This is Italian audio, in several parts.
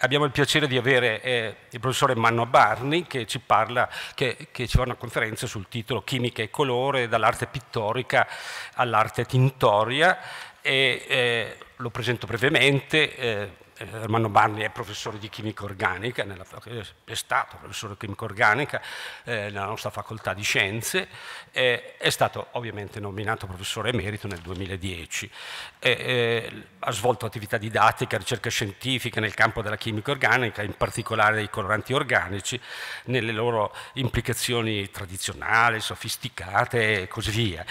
abbiamo il piacere di avere eh, il professore Manno Barni che ci parla, che, che ci fa una conferenza sul titolo Chimica e colore, dall'arte pittorica all'arte tintoria e eh, lo presento brevemente. Eh, Ermanno Barni è professore di chimica organica, nella, è stato professore di chimica organica eh, nella nostra facoltà di scienze, eh, è stato ovviamente nominato professore emerito nel 2010, eh, ha svolto attività didattica, ricerca scientifica nel campo della chimica organica, in particolare dei coloranti organici, nelle loro implicazioni tradizionali, sofisticate e così via.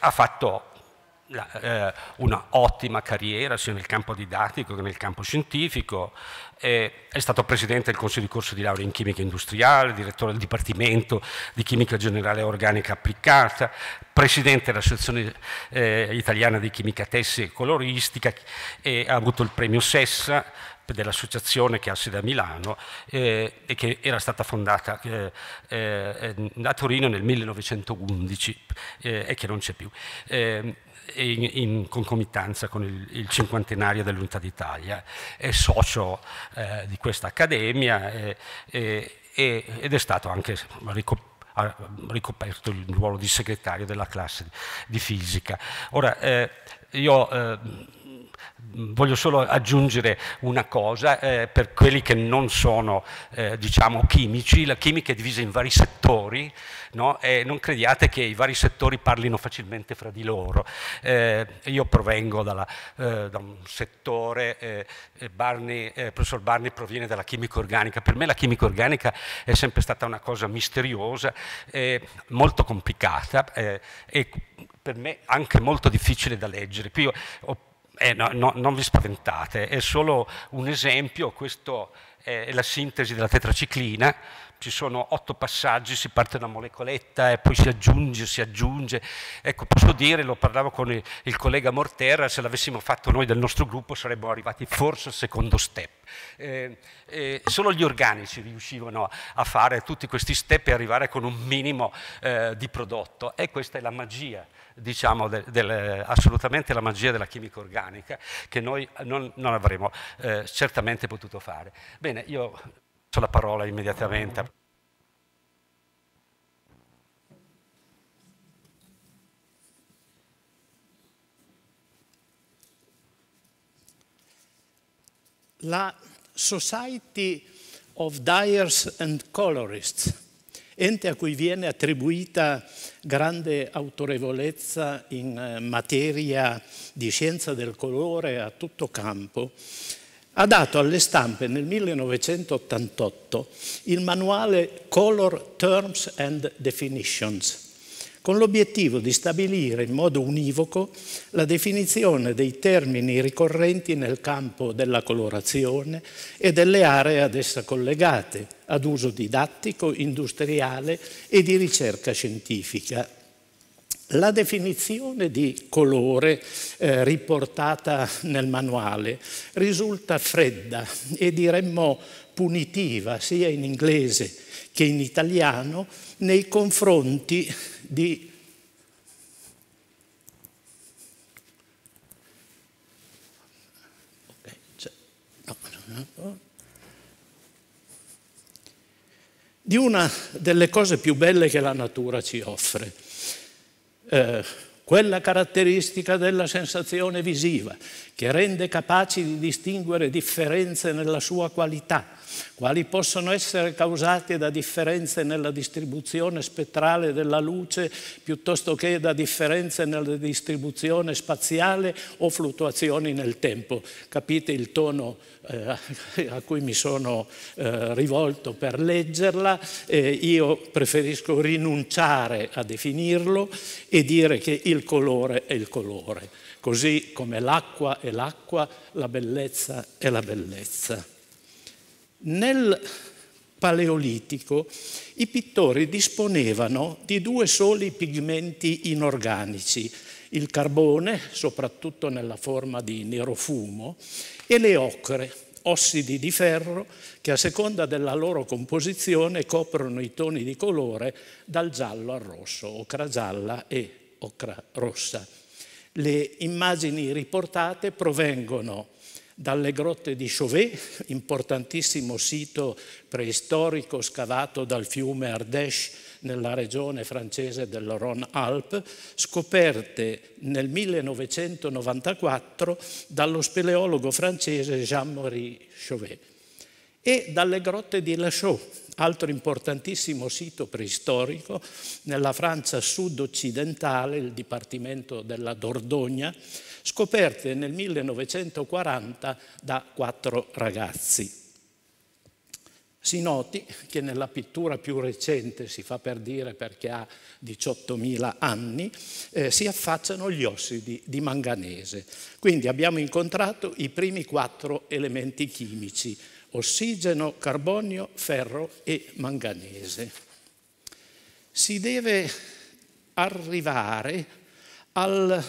ha fatto eh, una ottima carriera sia nel campo didattico che nel campo scientifico. Eh, è stato presidente del consiglio di corso di laurea in chimica industriale, direttore del Dipartimento di Chimica Generale Organica Applicata, presidente dell'Associazione eh, Italiana di Chimica Tessile e Coloristica e ha avuto il premio Sessa dell'associazione che ha sede a Milano eh, e che era stata fondata eh, eh, a Torino nel 1911 e che non c'è più. Ehm, in, in concomitanza con il, il cinquantenario dell'Unità d'Italia, è socio eh, di questa accademia e, e, ed è stato anche ricoperto ha ricoperto il ruolo di segretario della classe di fisica. Ora, eh, io eh, voglio solo aggiungere una cosa eh, per quelli che non sono eh, diciamo chimici, la chimica è divisa in vari settori no? e non crediate che i vari settori parlino facilmente fra di loro. Eh, io provengo dalla, eh, da un settore, eh, Barney, eh, il professor Barney proviene dalla chimica organica, per me la chimica organica è sempre stata una cosa misteriosa, molto complicata e per me anche molto difficile da leggere. Qui ho, ho eh, no, no, non vi spaventate, è solo un esempio, questa è la sintesi della tetraciclina, ci sono otto passaggi, si parte da una molecoletta e poi si aggiunge, si aggiunge. Ecco, posso dire, lo parlavo con il, il collega Morterra, se l'avessimo fatto noi del nostro gruppo saremmo arrivati forse al secondo step. Eh, eh, solo gli organici riuscivano a fare tutti questi step e arrivare con un minimo eh, di prodotto e questa è la magia diciamo, del, del, assolutamente la magia della chimica organica che noi non, non avremmo eh, certamente potuto fare. Bene, io la parola immediatamente. La Society of Dyers and Colorists, ente a cui viene attribuita grande autorevolezza in eh, materia di scienza del colore a tutto campo, ha dato alle stampe nel 1988 il manuale Color Terms and Definitions, con l'obiettivo di stabilire in modo univoco la definizione dei termini ricorrenti nel campo della colorazione e delle aree ad essa collegate, ad uso didattico, industriale e di ricerca scientifica. La definizione di colore eh, riportata nel manuale risulta fredda e diremmo punitiva sia in inglese che in italiano nei confronti di di una delle cose più belle che la natura ci offre eh, quella caratteristica della sensazione visiva che rende capaci di distinguere differenze nella sua qualità, quali possono essere causate da differenze nella distribuzione spettrale della luce piuttosto che da differenze nella distribuzione spaziale o fluttuazioni nel tempo. Capite il tono eh, a cui mi sono eh, rivolto per leggerla? Eh, io preferisco rinunciare a definirlo e dire che il colore è il colore, così come l'acqua è l'acqua, la bellezza è la bellezza. Nel Paleolitico i pittori disponevano di due soli pigmenti inorganici, il carbone, soprattutto nella forma di nerofumo, e le ocre, ossidi di ferro che a seconda della loro composizione coprono i toni di colore dal giallo al rosso, ocra gialla e ocra rossa. Le immagini riportate provengono da dalle grotte di Chauvet, importantissimo sito preistorico scavato dal fiume Ardèche nella regione francese del Rhône-Alpes, scoperte nel 1994 dallo speleologo francese Jean-Marie Chauvet e dalle grotte di Lachaux, altro importantissimo sito preistorico nella Francia sud-occidentale, il Dipartimento della Dordogna, scoperte nel 1940 da quattro ragazzi. Si noti che nella pittura più recente, si fa per dire perché ha 18.000 anni, eh, si affacciano gli ossidi di manganese. Quindi abbiamo incontrato i primi quattro elementi chimici, ossigeno, carbonio, ferro e manganese. Si deve arrivare al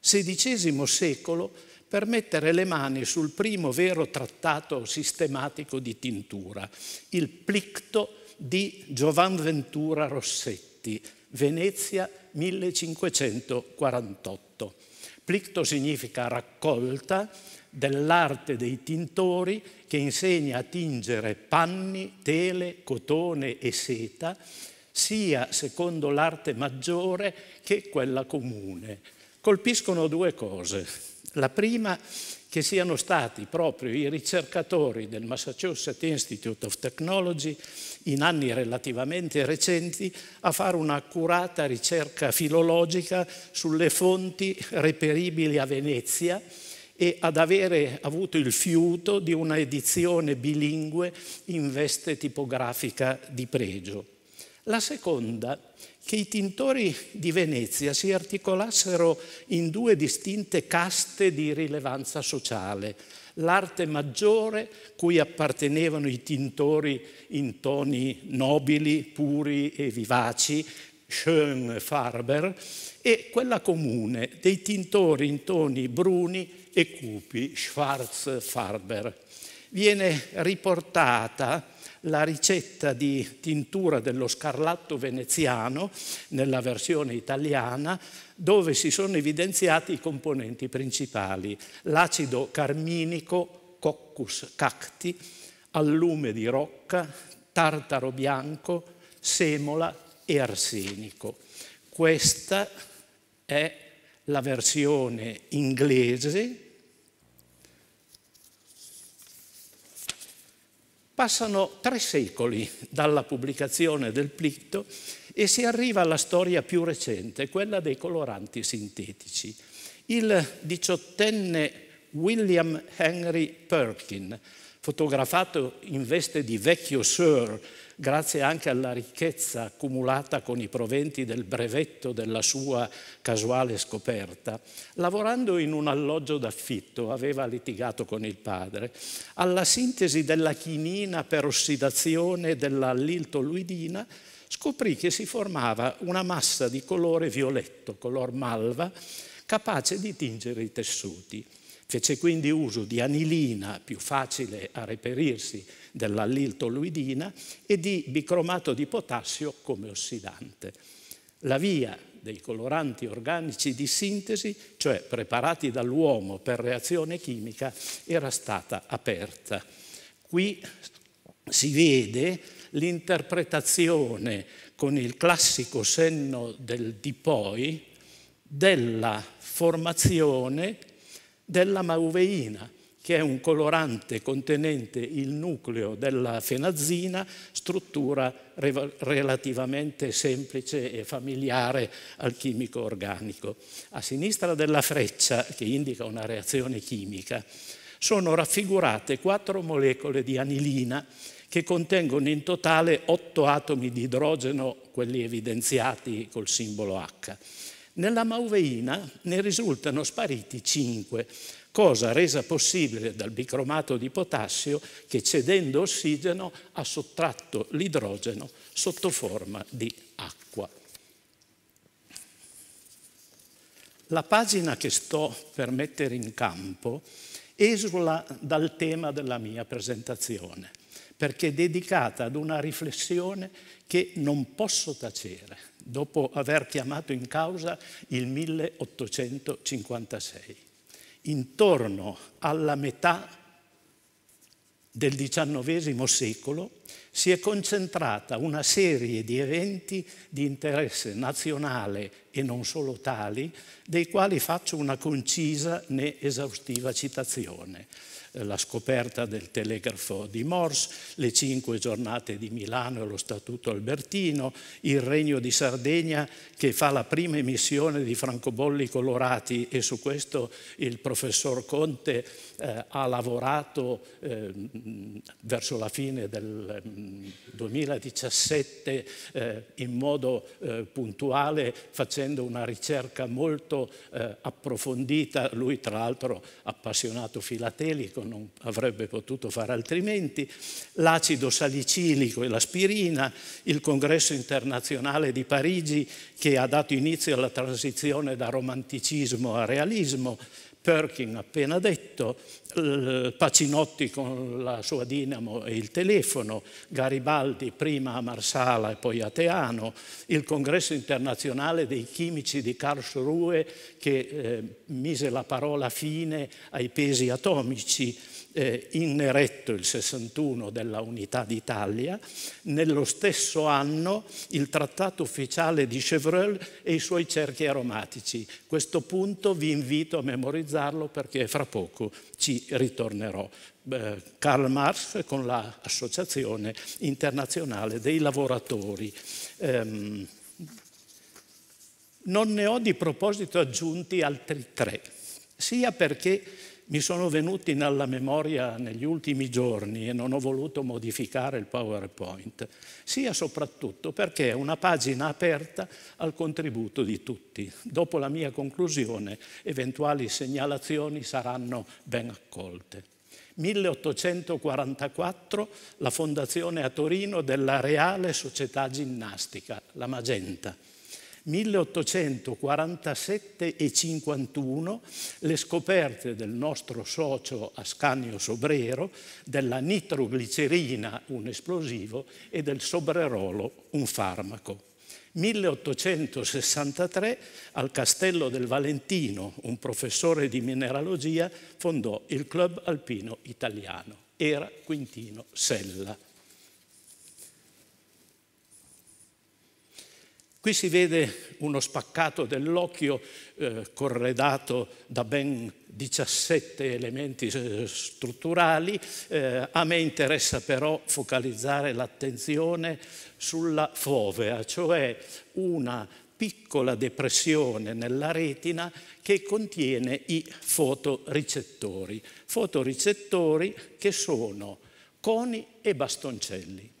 XVI secolo per mettere le mani sul primo vero trattato sistematico di tintura, il Plicto di Giovan Ventura Rossetti, Venezia 1548. Plicto significa raccolta dell'arte dei tintori che insegna a tingere panni, tele, cotone e seta, sia secondo l'arte maggiore che quella comune. Colpiscono due cose. La prima che siano stati proprio i ricercatori del Massachusetts Institute of Technology in anni relativamente recenti a fare un'accurata ricerca filologica sulle fonti reperibili a Venezia e ad avere avuto il fiuto di una edizione bilingue in veste tipografica di pregio. La seconda, che i tintori di Venezia si articolassero in due distinte caste di rilevanza sociale, l'arte maggiore cui appartenevano i tintori in toni nobili, puri e vivaci, Schön Farber, e quella comune dei tintori in toni bruni e cupi Schwarz-Farber. Viene riportata la ricetta di tintura dello scarlatto veneziano nella versione italiana dove si sono evidenziati i componenti principali, l'acido carminico Coccus cacti, allume di rocca, tartaro bianco, semola e arsenico. Questa è la versione inglese Passano tre secoli dalla pubblicazione del plicto e si arriva alla storia più recente, quella dei coloranti sintetici. Il diciottenne William Henry Perkin, fotografato in veste di vecchio Sir grazie anche alla ricchezza accumulata con i proventi del brevetto della sua casuale scoperta, lavorando in un alloggio d'affitto, aveva litigato con il padre, alla sintesi della chinina per ossidazione dell'alliltoluidina scoprì che si formava una massa di colore violetto, color malva, capace di tingere i tessuti. Fece quindi uso di anilina, più facile a reperirsi dell'alliltoluidina e di bicromato di potassio come ossidante. La via dei coloranti organici di sintesi, cioè preparati dall'uomo per reazione chimica, era stata aperta. Qui si vede l'interpretazione con il classico senno del di poi della formazione della mauveina, che è un colorante contenente il nucleo della fenazina, struttura re relativamente semplice e familiare al chimico organico. A sinistra della freccia, che indica una reazione chimica, sono raffigurate quattro molecole di anilina che contengono in totale otto atomi di idrogeno, quelli evidenziati col simbolo H. Nella mauveina ne risultano spariti cinque, cosa resa possibile dal bicromato di potassio che cedendo ossigeno ha sottratto l'idrogeno sotto forma di acqua. La pagina che sto per mettere in campo esula dal tema della mia presentazione, perché è dedicata ad una riflessione che non posso tacere dopo aver chiamato in causa il 1856 intorno alla metà del XIX secolo si è concentrata una serie di eventi di interesse nazionale e non solo tali, dei quali faccio una concisa né esaustiva citazione la scoperta del telegrafo di Morse, le cinque giornate di Milano e lo Statuto Albertino, il Regno di Sardegna che fa la prima emissione di francobolli colorati e su questo il professor Conte eh, ha lavorato eh, verso la fine del 2017 ehm, eh, in modo eh, puntuale facendo una ricerca molto eh, approfondita, lui tra l'altro appassionato filatelico, non avrebbe potuto fare altrimenti, l'acido salicilico e l'aspirina, il congresso internazionale di Parigi che ha dato inizio alla transizione da romanticismo a realismo, Perkin ha appena detto, Pacinotti con la sua dinamo e il telefono, Garibaldi prima a Marsala e poi a Teano, il congresso internazionale dei chimici di Karlsruhe che eh, mise la parola fine ai pesi atomici, eh, in eretto il 61 della Unità d'Italia, nello stesso anno il trattato ufficiale di Chevreul e i suoi cerchi aromatici. Questo punto vi invito a memorizzarlo perché fra poco ci ritornerò. Eh, Karl Marx con l'Associazione Internazionale dei Lavoratori. Eh, non ne ho di proposito aggiunti altri tre, sia perché mi sono venuti nella memoria negli ultimi giorni e non ho voluto modificare il PowerPoint, sia soprattutto perché è una pagina aperta al contributo di tutti. Dopo la mia conclusione eventuali segnalazioni saranno ben accolte. 1844 la fondazione a Torino della Reale Società Ginnastica, la Magenta. 1847 e 51 le scoperte del nostro socio Ascanio Sobrero, della nitroglicerina, un esplosivo, e del sobrerolo, un farmaco. 1863 al Castello del Valentino un professore di mineralogia fondò il Club Alpino Italiano. Era Quintino Sella. Qui si vede uno spaccato dell'occhio eh, corredato da ben 17 elementi eh, strutturali. Eh, a me interessa però focalizzare l'attenzione sulla fovea, cioè una piccola depressione nella retina che contiene i fotoricettori. Fotoricettori che sono coni e bastoncelli.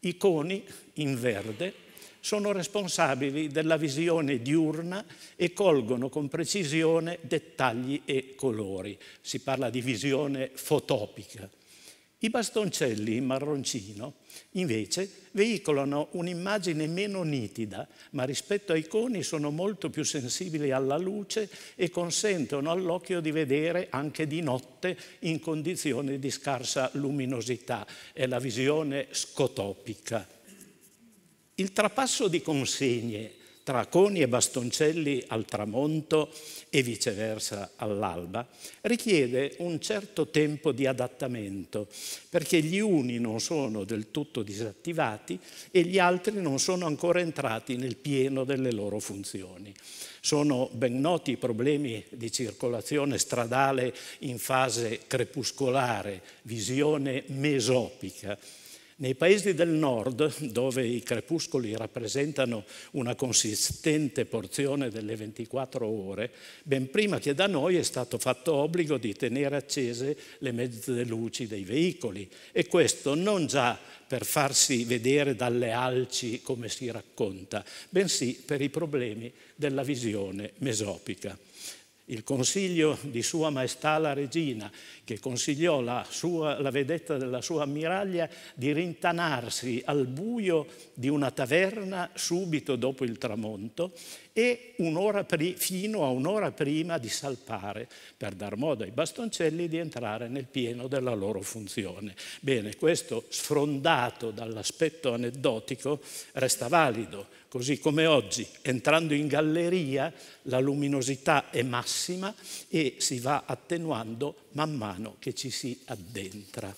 I coni in verde sono responsabili della visione diurna e colgono con precisione dettagli e colori. Si parla di visione fotopica. I bastoncelli in marroncino, invece, veicolano un'immagine meno nitida, ma rispetto ai coni sono molto più sensibili alla luce e consentono all'occhio di vedere anche di notte in condizioni di scarsa luminosità. È la visione scotopica. Il trapasso di consegne tra Coni e Bastoncelli al tramonto e viceversa all'alba richiede un certo tempo di adattamento perché gli uni non sono del tutto disattivati e gli altri non sono ancora entrati nel pieno delle loro funzioni. Sono ben noti i problemi di circolazione stradale in fase crepuscolare, visione mesopica nei paesi del nord, dove i crepuscoli rappresentano una consistente porzione delle 24 ore, ben prima che da noi è stato fatto obbligo di tenere accese le mezze luci dei veicoli e questo non già per farsi vedere dalle alci come si racconta, bensì per i problemi della visione mesopica il consiglio di Sua Maestà la Regina, che consigliò la, sua, la vedetta della sua ammiraglia di rintanarsi al buio di una taverna subito dopo il tramonto e fino a un'ora prima di salpare per dar modo ai bastoncelli di entrare nel pieno della loro funzione. Bene, questo sfrondato dall'aspetto aneddotico resta valido, così come oggi, entrando in galleria la luminosità è massima e si va attenuando man mano che ci si addentra.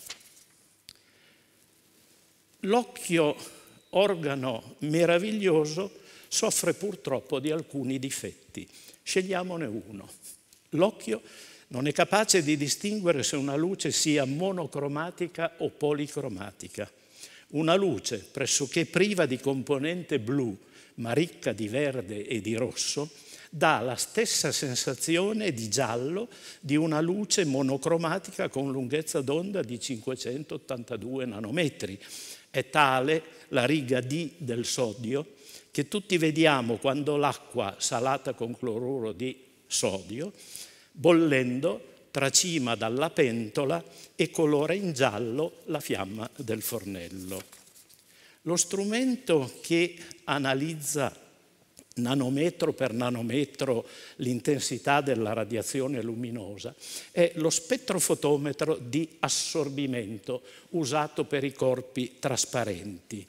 L'occhio, organo meraviglioso, soffre purtroppo di alcuni difetti. Scegliamone uno. L'occhio non è capace di distinguere se una luce sia monocromatica o policromatica. Una luce pressoché priva di componente blu, ma ricca di verde e di rosso, dà la stessa sensazione di giallo di una luce monocromatica con lunghezza d'onda di 582 nanometri. È tale la riga D del sodio che tutti vediamo quando l'acqua salata con cloruro di sodio, bollendo, tracima dalla pentola e colora in giallo la fiamma del fornello. Lo strumento che analizza nanometro per nanometro l'intensità della radiazione luminosa è lo spettrofotometro di assorbimento usato per i corpi trasparenti.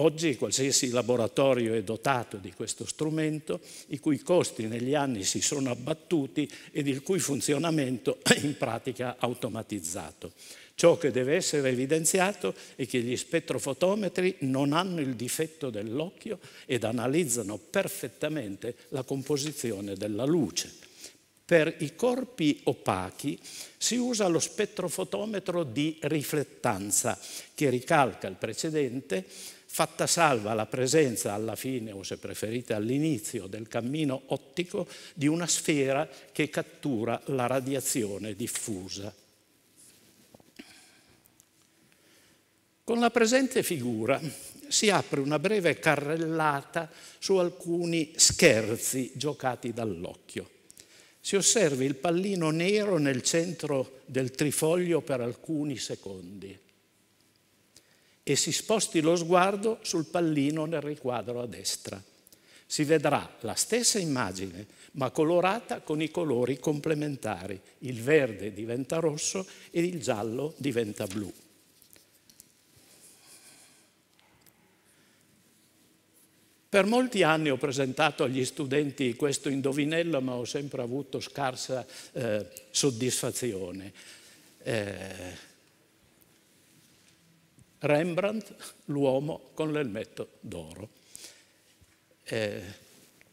Oggi qualsiasi laboratorio è dotato di questo strumento, i cui costi negli anni si sono abbattuti ed il cui funzionamento è in pratica automatizzato. Ciò che deve essere evidenziato è che gli spettrofotometri non hanno il difetto dell'occhio ed analizzano perfettamente la composizione della luce. Per i corpi opachi si usa lo spettrofotometro di riflettanza che ricalca il precedente fatta salva la presenza alla fine, o se preferite all'inizio del cammino ottico, di una sfera che cattura la radiazione diffusa. Con la presente figura si apre una breve carrellata su alcuni scherzi giocati dall'occhio. Si osserva il pallino nero nel centro del trifoglio per alcuni secondi e si sposti lo sguardo sul pallino nel riquadro a destra. Si vedrà la stessa immagine, ma colorata con i colori complementari. Il verde diventa rosso e il giallo diventa blu. Per molti anni ho presentato agli studenti questo indovinello, ma ho sempre avuto scarsa eh, soddisfazione. Eh, Rembrandt, l'uomo con l'elmetto d'oro. Eh,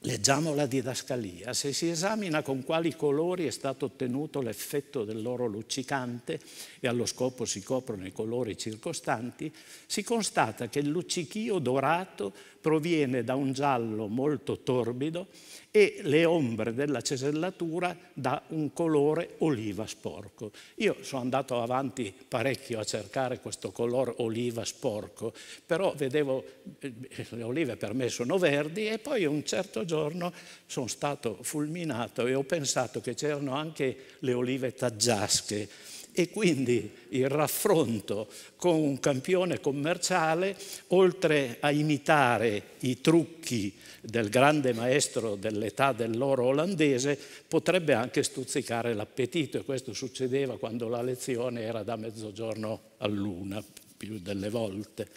Leggiamo la didascalia. Se si esamina con quali colori è stato ottenuto l'effetto dell'oro luccicante e allo scopo si coprono i colori circostanti, si constata che il luccichio dorato proviene da un giallo molto torbido e le ombre della cesellatura da un colore oliva sporco. Io sono andato avanti parecchio a cercare questo colore oliva sporco, però vedevo, eh, le olive per me sono verdi e poi un certo giorno sono stato fulminato e ho pensato che c'erano anche le olive taggiasche e quindi il raffronto con un campione commerciale, oltre a imitare i trucchi del grande maestro dell'età dell'oro olandese, potrebbe anche stuzzicare l'appetito e questo succedeva quando la lezione era da mezzogiorno all'una più delle volte.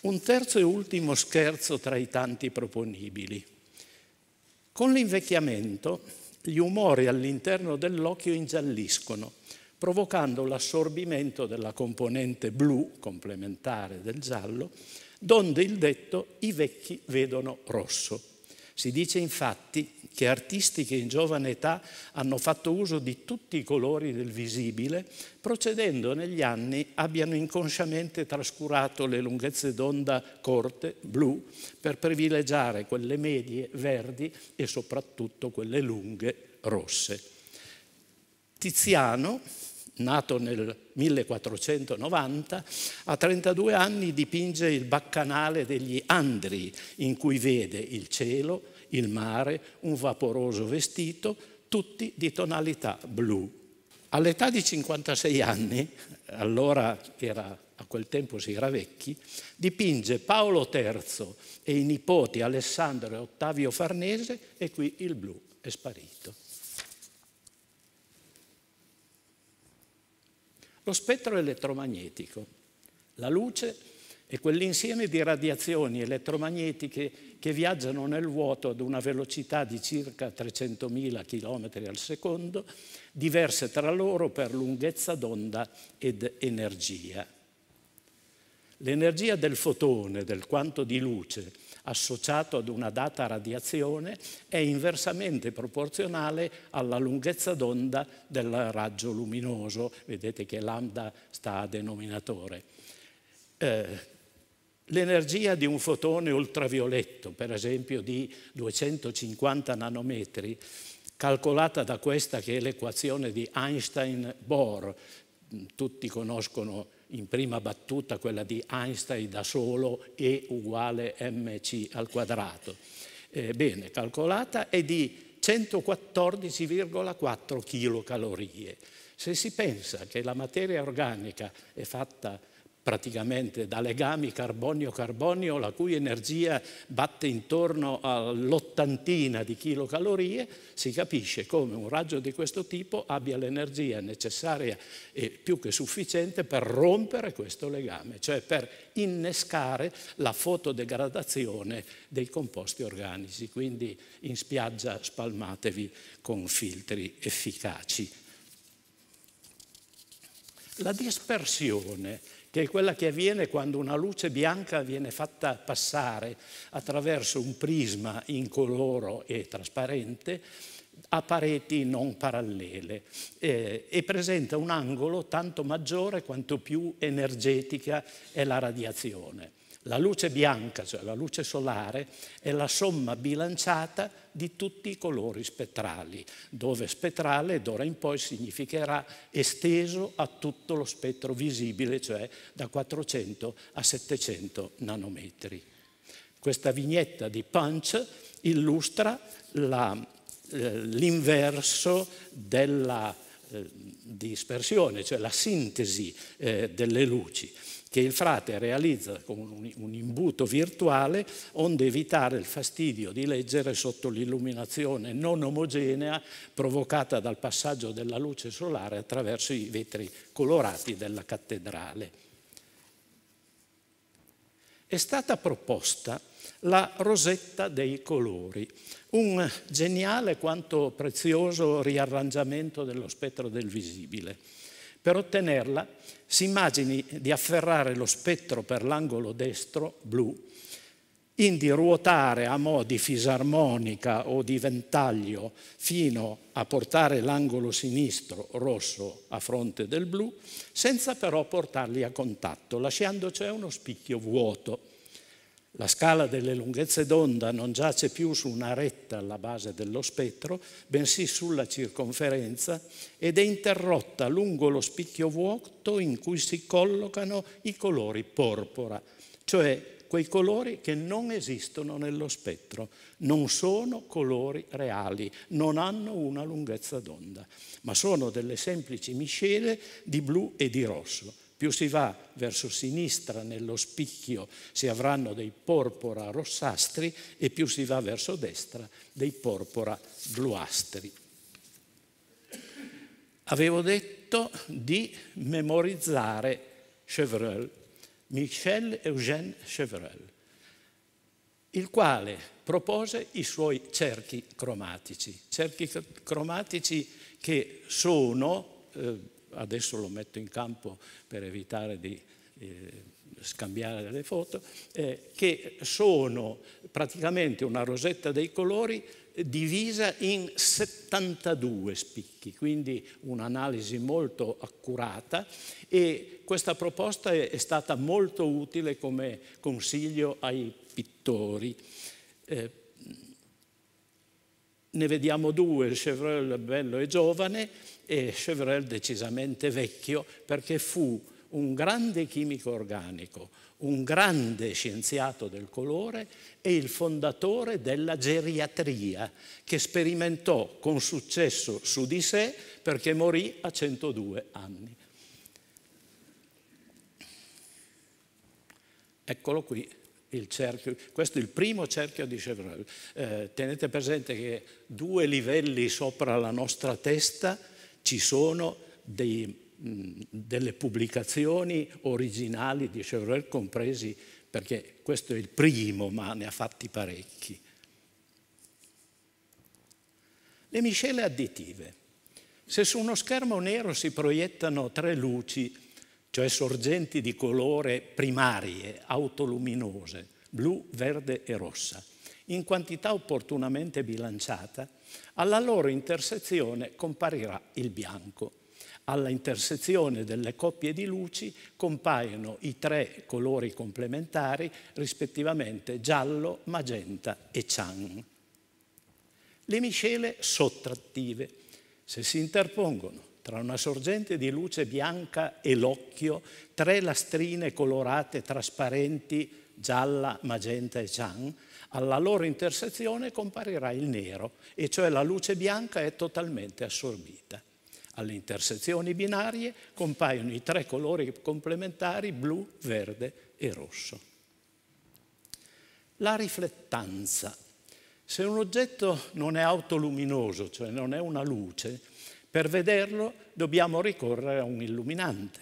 Un terzo e ultimo scherzo tra i tanti proponibili. Con l'invecchiamento gli umori all'interno dell'occhio ingialliscono, provocando l'assorbimento della componente blu complementare del giallo, donde il detto i vecchi vedono rosso. Si dice infatti che artisti che in giovane età hanno fatto uso di tutti i colori del visibile, procedendo negli anni abbiano inconsciamente trascurato le lunghezze d'onda corte, blu, per privilegiare quelle medie, verdi e soprattutto quelle lunghe, rosse. Tiziano, nato nel 1490, a 32 anni dipinge il baccanale degli Andri, in cui vede il cielo, il mare, un vaporoso vestito, tutti di tonalità blu. All'età di 56 anni, allora era, a quel tempo si era vecchi, dipinge Paolo III e i nipoti Alessandro e Ottavio Farnese e qui il blu è sparito. Lo spettro elettromagnetico, la luce è quell'insieme di radiazioni elettromagnetiche che viaggiano nel vuoto ad una velocità di circa 300.000 km al secondo, diverse tra loro per lunghezza d'onda ed energia. L'energia del fotone, del quanto di luce, associato ad una data radiazione, è inversamente proporzionale alla lunghezza d'onda del raggio luminoso, vedete che lambda sta a denominatore. Eh, L'energia di un fotone ultravioletto, per esempio di 250 nanometri, calcolata da questa che è l'equazione di Einstein-Bohr, tutti conoscono in prima battuta quella di Einstein da solo E uguale mc al quadrato. Eh, bene, calcolata è di 114,4 kcal. Se si pensa che la materia organica è fatta praticamente da legami carbonio-carbonio, la cui energia batte intorno all'ottantina di chilocalorie, si capisce come un raggio di questo tipo abbia l'energia necessaria e più che sufficiente per rompere questo legame, cioè per innescare la fotodegradazione dei composti organici. Quindi in spiaggia spalmatevi con filtri efficaci. La dispersione che è quella che avviene quando una luce bianca viene fatta passare attraverso un prisma incoloro e trasparente a pareti non parallele eh, e presenta un angolo tanto maggiore quanto più energetica è la radiazione. La luce bianca, cioè la luce solare, è la somma bilanciata di tutti i colori spettrali, dove spettrale d'ora in poi significherà esteso a tutto lo spettro visibile, cioè da 400 a 700 nanometri. Questa vignetta di Punch illustra eh, l'inverso della eh, dispersione, cioè la sintesi eh, delle luci che il frate realizza con un imbuto virtuale onde evitare il fastidio di leggere sotto l'illuminazione non omogenea provocata dal passaggio della luce solare attraverso i vetri colorati della cattedrale. È stata proposta la rosetta dei colori, un geniale quanto prezioso riarrangiamento dello spettro del visibile per ottenerla si immagini di afferrare lo spettro per l'angolo destro blu, indi ruotare a mo' di fisarmonica o di ventaglio fino a portare l'angolo sinistro rosso a fronte del blu, senza però portarli a contatto, lasciando cioè uno spicchio vuoto. La scala delle lunghezze d'onda non giace più su una retta alla base dello spettro, bensì sulla circonferenza ed è interrotta lungo lo spicchio vuoto in cui si collocano i colori porpora, cioè quei colori che non esistono nello spettro, non sono colori reali, non hanno una lunghezza d'onda, ma sono delle semplici miscele di blu e di rosso. Più si va verso sinistra nello spicchio si avranno dei porpora rossastri e più si va verso destra dei porpora bluastri. Avevo detto di memorizzare Chevreul, Michel Eugène Chevreul, il quale propose i suoi cerchi cromatici, cerchi cromatici che sono eh, adesso lo metto in campo per evitare di scambiare delle foto, eh, che sono praticamente una rosetta dei colori divisa in 72 spicchi, quindi un'analisi molto accurata e questa proposta è, è stata molto utile come consiglio ai pittori. Eh, ne vediamo due, Chevreul bello e giovane e Chevreul decisamente vecchio perché fu un grande chimico organico, un grande scienziato del colore e il fondatore della geriatria che sperimentò con successo su di sé perché morì a 102 anni. Eccolo qui, Cerchio, questo è il primo cerchio di Chevreul. Eh, tenete presente che due livelli sopra la nostra testa ci sono dei, mh, delle pubblicazioni originali di Chevreul compresi, perché questo è il primo, ma ne ha fatti parecchi. Le miscele additive. Se su uno schermo nero si proiettano tre luci, cioè sorgenti di colore primarie, autoluminose, blu, verde e rossa, in quantità opportunamente bilanciata, alla loro intersezione comparirà il bianco. Alla intersezione delle coppie di luci compaiono i tre colori complementari, rispettivamente giallo, magenta e cian. Le miscele sottrattive, se si interpongono tra una sorgente di luce bianca e l'occhio, tre lastrine colorate trasparenti, gialla, magenta e cian, alla loro intersezione comparirà il nero, e cioè la luce bianca è totalmente assorbita. Alle intersezioni binarie compaiono i tre colori complementari blu, verde e rosso. La riflettanza. Se un oggetto non è autoluminoso, cioè non è una luce, per vederlo dobbiamo ricorrere a un illuminante.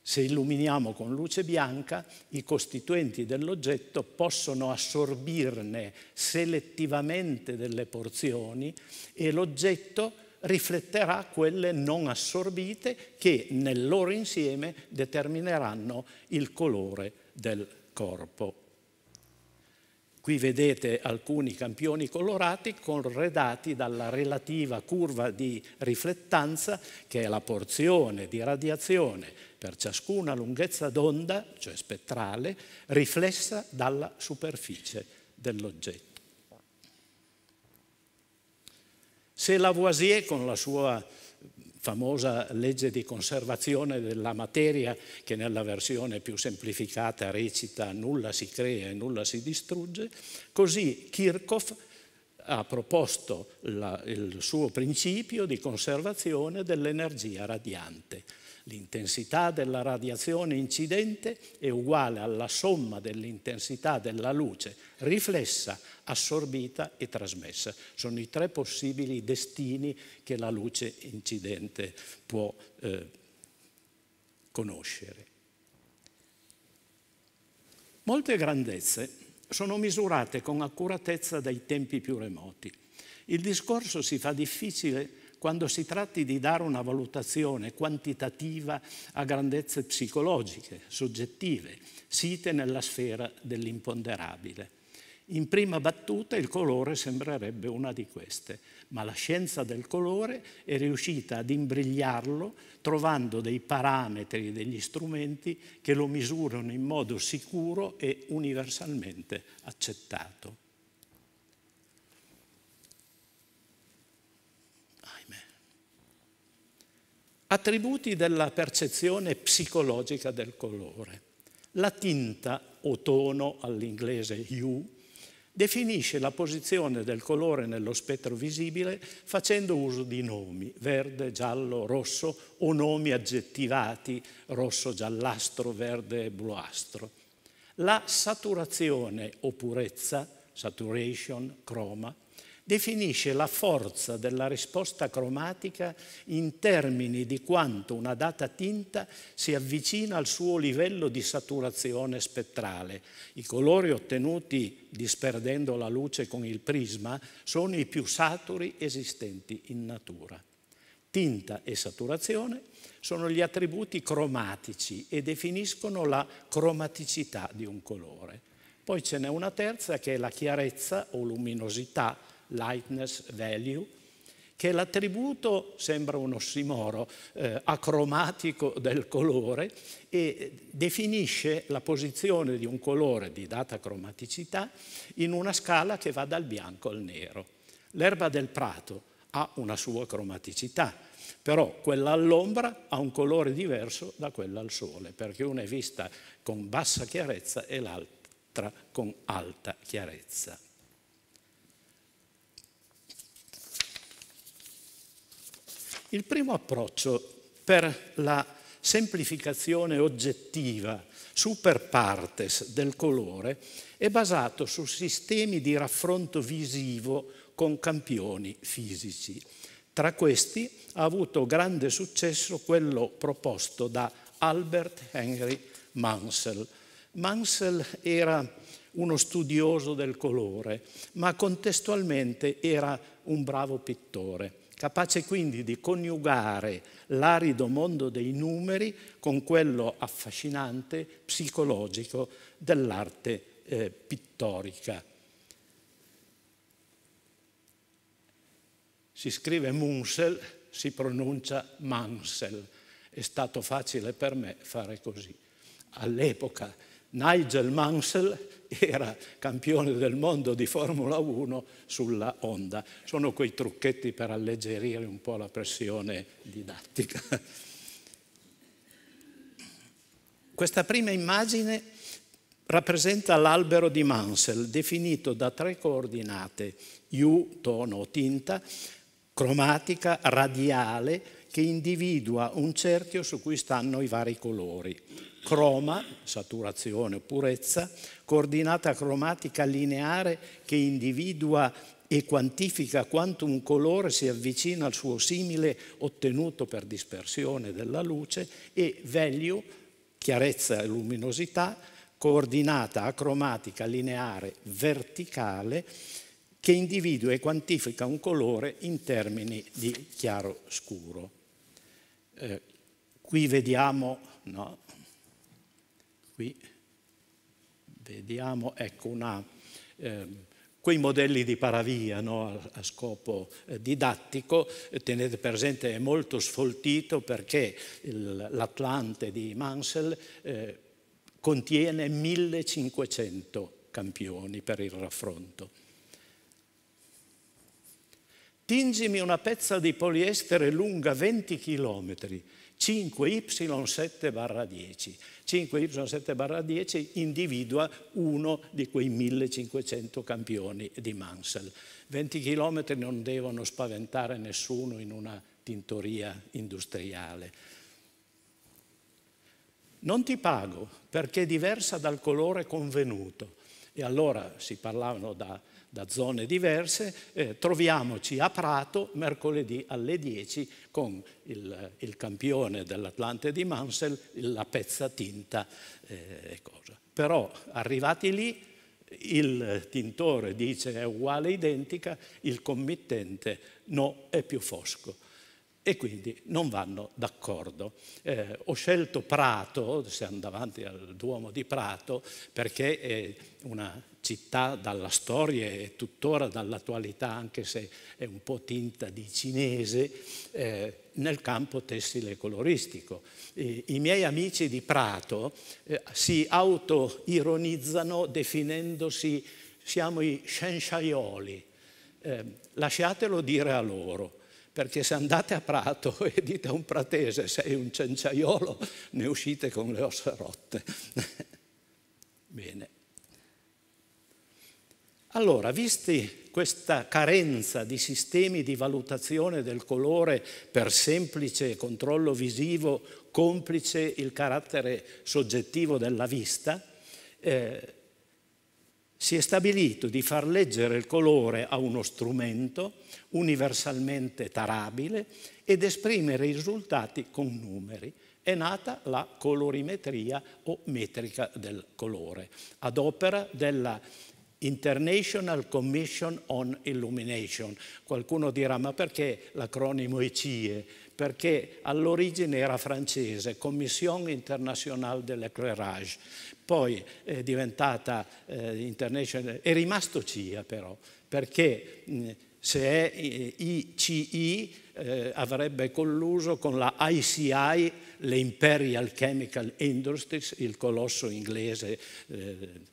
Se illuminiamo con luce bianca, i costituenti dell'oggetto possono assorbirne selettivamente delle porzioni e l'oggetto rifletterà quelle non assorbite che nel loro insieme determineranno il colore del corpo. Qui vedete alcuni campioni colorati corredati dalla relativa curva di riflettanza, che è la porzione di radiazione per ciascuna lunghezza d'onda, cioè spettrale, riflessa dalla superficie dell'oggetto. Se Lavoisier con la sua famosa legge di conservazione della materia che nella versione più semplificata recita nulla si crea e nulla si distrugge, così Kirchhoff ha proposto la, il suo principio di conservazione dell'energia radiante. L'intensità della radiazione incidente è uguale alla somma dell'intensità della luce riflessa assorbita e trasmessa. Sono i tre possibili destini che la luce incidente può eh, conoscere. Molte grandezze sono misurate con accuratezza dai tempi più remoti. Il discorso si fa difficile quando si tratti di dare una valutazione quantitativa a grandezze psicologiche, soggettive, site nella sfera dell'imponderabile. In prima battuta il colore sembrerebbe una di queste, ma la scienza del colore è riuscita ad imbrigliarlo trovando dei parametri, degli strumenti che lo misurano in modo sicuro e universalmente accettato. Ahimè. Attributi della percezione psicologica del colore. La tinta o tono all'inglese hue definisce la posizione del colore nello spettro visibile facendo uso di nomi, verde, giallo, rosso o nomi aggettivati, rosso, giallastro, verde, bluastro. La saturazione o purezza, saturation, chroma, definisce la forza della risposta cromatica in termini di quanto una data tinta si avvicina al suo livello di saturazione spettrale. I colori ottenuti disperdendo la luce con il prisma sono i più saturi esistenti in natura. Tinta e saturazione sono gli attributi cromatici e definiscono la cromaticità di un colore. Poi ce n'è una terza che è la chiarezza o luminosità lightness value, che l'attributo sembra un ossimoro eh, acromatico del colore e definisce la posizione di un colore di data cromaticità in una scala che va dal bianco al nero. L'erba del prato ha una sua cromaticità, però quella all'ombra ha un colore diverso da quella al sole, perché una è vista con bassa chiarezza e l'altra con alta chiarezza. Il primo approccio per la semplificazione oggettiva super partes del colore è basato su sistemi di raffronto visivo con campioni fisici. Tra questi ha avuto grande successo quello proposto da Albert Henry Mansell. Mansell era uno studioso del colore, ma contestualmente era un bravo pittore capace quindi di coniugare l'arido mondo dei numeri con quello affascinante, psicologico dell'arte eh, pittorica. Si scrive Munsel, si pronuncia Mansell. È stato facile per me fare così. All'epoca Nigel Mansell era campione del mondo di Formula 1 sulla Honda. Sono quei trucchetti per alleggerire un po' la pressione didattica. Questa prima immagine rappresenta l'albero di Mansell, definito da tre coordinate, U, tono o tinta, cromatica, radiale che individua un cerchio su cui stanno i vari colori. Croma, saturazione o purezza, coordinata cromatica lineare che individua e quantifica quanto un colore si avvicina al suo simile ottenuto per dispersione della luce e value, chiarezza e luminosità, coordinata acromatica lineare verticale che individua e quantifica un colore in termini di chiaro-scuro. Eh, qui vediamo, no, qui vediamo, ecco una, eh, quei modelli di paravia no, a, a, scopo eh, didattico, eh, tenete presente è molto sfoltito perché l'Atlante di Mansell contiene 1500 campioni per il raffronto tingimi una pezza di poliestere lunga 20 km, 5Y7-10. barra 5Y7-10 barra individua uno di quei 1500 campioni di Mansell. 20 km non devono spaventare nessuno in una tintoria industriale. Non ti pago perché è diversa dal colore convenuto. E allora si parlavano da da zone diverse, eh, troviamoci a Prato mercoledì alle 10 con il, il campione dell'Atlante di Mansell, la pezza tinta eh, e eh, cosa. Però arrivati lì il tintore dice è uguale, identica, il committente no, è più fosco e quindi non vanno d'accordo. Eh, ho scelto Prato, siamo davanti al Duomo di Prato, perché è una città dalla storia e tuttora dall'attualità, anche se è un po' tinta di cinese, eh, nel campo tessile coloristico. E, I miei amici di Prato eh, si autoironizzano definendosi siamo i scienziaioli. Eh, lasciatelo dire a loro perché se andate a Prato e dite a un pratese sei un cenciaiolo, ne uscite con le ossa rotte. Bene. Allora, visti questa carenza di sistemi di valutazione del colore per semplice controllo visivo, complice il carattere soggettivo della vista, eh, si è stabilito di far leggere il colore a uno strumento universalmente tarabile ed esprimere i risultati con numeri. È nata la colorimetria o metrica del colore, ad opera della International Commission on Illumination. Qualcuno dirà ma perché l'acronimo è CIE? Perché all'origine era francese, Commission Internationale de l'Éclairage, poi è diventata eh, International, è rimasto CIA però, perché mh, se è ICI eh, eh, avrebbe colluso con la ICI, le Imperial Chemical Industries, il colosso inglese eh,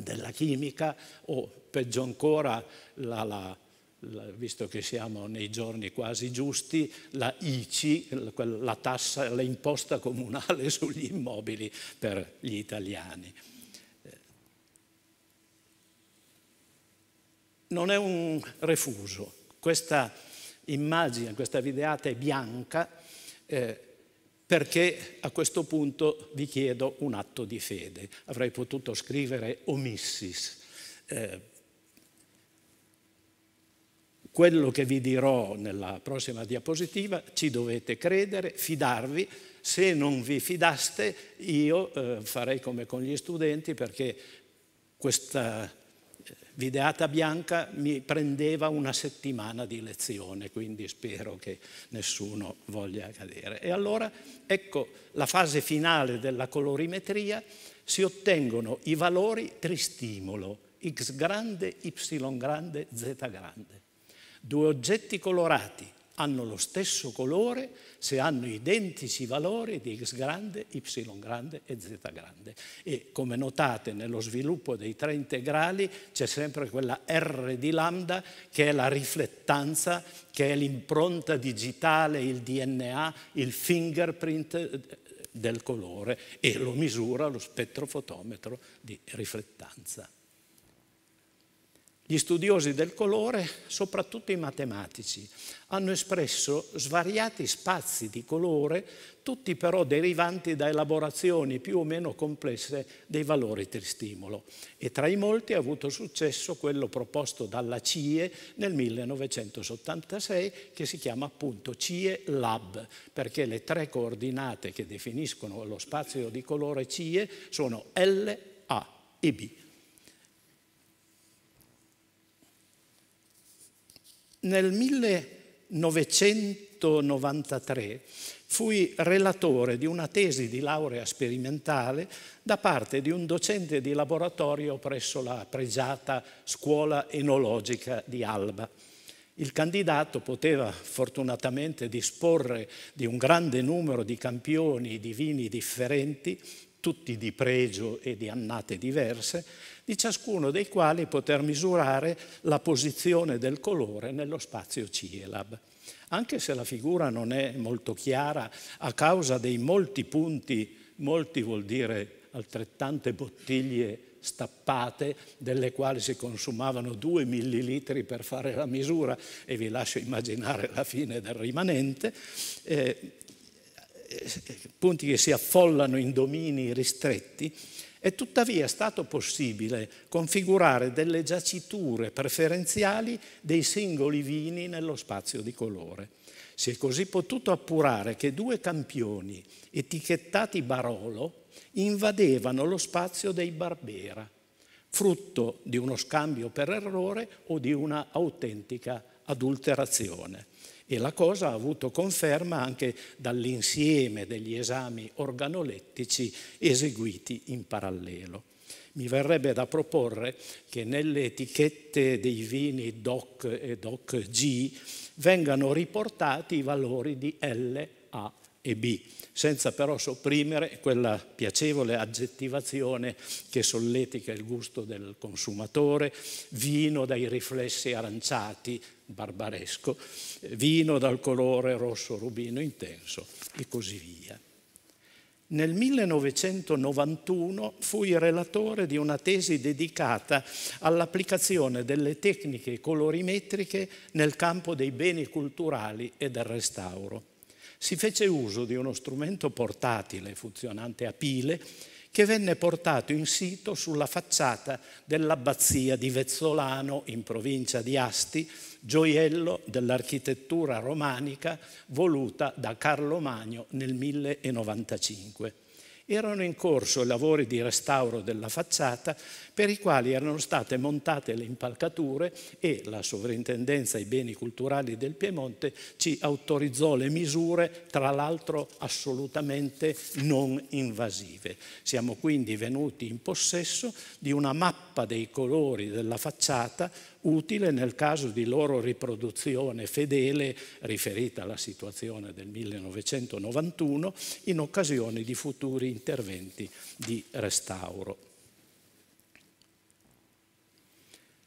della chimica o peggio ancora, la, la, la, visto che siamo nei giorni quasi giusti, la ICI, la tassa, l'imposta comunale sugli immobili per gli italiani. Eh, non è un refuso, questa immagine, questa videata è bianca, eh, perché a questo punto vi chiedo un atto di fede. Avrei potuto scrivere omissis. Eh, quello che vi dirò nella prossima diapositiva ci dovete credere, fidarvi. Se non vi fidaste io eh, farei come con gli studenti perché questa Videata Bianca mi prendeva una settimana di lezione, quindi spero che nessuno voglia cadere. E allora ecco la fase finale della colorimetria, si ottengono i valori tristimolo, x grande, y grande, z grande. Due oggetti colorati hanno lo stesso colore se hanno identici valori di x grande, y grande e z grande. E come notate nello sviluppo dei tre integrali c'è sempre quella r di lambda che è la riflettanza, che è l'impronta digitale, il DNA, il fingerprint eh, del colore e lo misura lo spettrofotometro di riflettanza. Gli studiosi del colore, soprattutto i matematici, hanno espresso svariati spazi di colore, tutti però derivanti da elaborazioni più o meno complesse dei valori tristimolo. E tra i molti ha avuto successo quello proposto dalla CIE nel 1986, che si chiama appunto CIE Lab, perché le tre coordinate che definiscono lo spazio di colore CIE sono L, A e B Nel 1993 fui relatore di una tesi di laurea sperimentale da parte di un docente di laboratorio presso la pregiata scuola enologica di Alba. Il candidato poteva fortunatamente disporre di un grande numero di campioni di vini differenti, tutti di pregio e di annate diverse, di ciascuno dei quali poter misurare la posizione del colore nello spazio CIELAB. Anche se la figura non è molto chiara, a causa dei molti punti, molti vuol dire altrettante bottiglie stappate, delle quali si consumavano 2 millilitri per fare la misura e vi lascio immaginare la fine del rimanente, eh, eh punti che si affollano in domini ristretti, è tuttavia stato possibile configurare delle giaciture preferenziali dei singoli vini nello spazio di colore. Si è così potuto appurare che due campioni etichettati Barolo invadevano lo spazio dei Barbera, frutto di uno scambio per errore o di una autentica adulterazione. E la cosa ha avuto conferma anche dall'insieme degli esami organolettici eseguiti in parallelo. Mi verrebbe da proporre che nelle etichette dei vini DOC e DOC G vengano riportati i valori di L, A e B senza però sopprimere quella piacevole aggettivazione che solletica il gusto del consumatore, vino dai riflessi aranciati, barbaresco, vino dal colore rosso rubino intenso e così via. Nel 1991 fui relatore di una tesi dedicata all'applicazione delle tecniche colorimetriche nel campo dei beni culturali e del restauro si fece uso di uno strumento portatile funzionante a pile che venne portato in sito sulla facciata dell'abbazia di Vezzolano in provincia di Asti, gioiello dell'architettura romanica voluta da Carlo Magno nel 1095 erano in corso lavori di restauro della facciata per i quali erano state montate le impalcature e la sovrintendenza ai beni culturali del Piemonte ci autorizzò le misure, tra l'altro assolutamente non invasive. Siamo quindi venuti in possesso di una mappa dei colori della facciata utile nel caso di loro riproduzione fedele riferita alla situazione del 1991 in occasione di futuri interventi di restauro.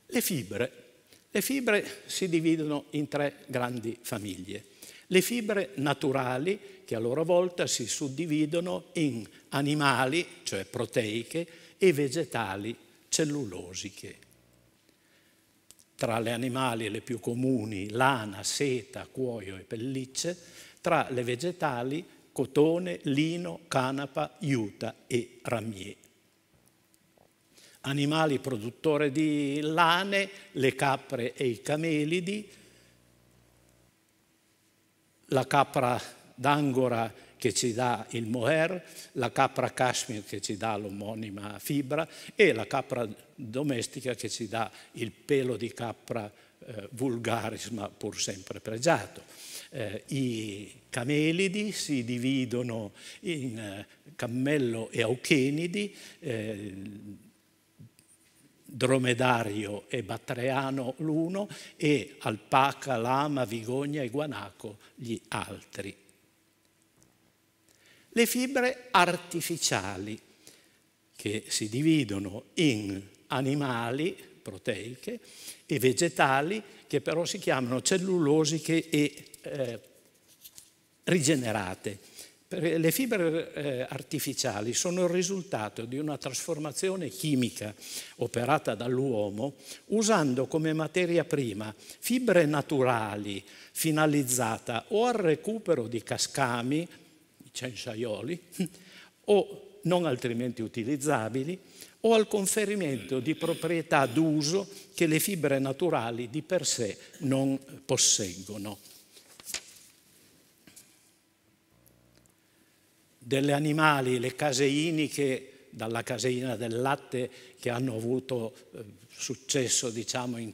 Le fibre. Le fibre si dividono in tre grandi famiglie. Le fibre naturali, che a loro volta si suddividono in animali, cioè proteiche, e vegetali, cellulosiche tra le animali le più comuni lana, seta, cuoio e pellicce, tra le vegetali cotone, lino, canapa, iuta e ramier. Animali produttori di lane, le capre e i camelidi, la capra d'angora che ci dà il mohair, la capra cashmere che ci dà l'omonima fibra e la capra domestica che ci dà il pelo di capra eh, vulgaris ma pur sempre pregiato. Eh, I camelidi si dividono in eh, cammello e auchenidi, eh, dromedario e batreano l'uno e alpaca, lama, vigogna e guanaco gli altri le fibre artificiali che si dividono in animali proteiche e vegetali che però si chiamano cellulosiche e eh, rigenerate. Le fibre eh, artificiali sono il risultato di una trasformazione chimica operata dall'uomo usando come materia prima fibre naturali finalizzata o al recupero di cascami, cenciaioli o non altrimenti utilizzabili o al conferimento di proprietà d'uso che le fibre naturali di per sé non posseggono. Delle animali, le caseiniche, dalla caseina del latte che hanno avuto eh, successo diciamo, in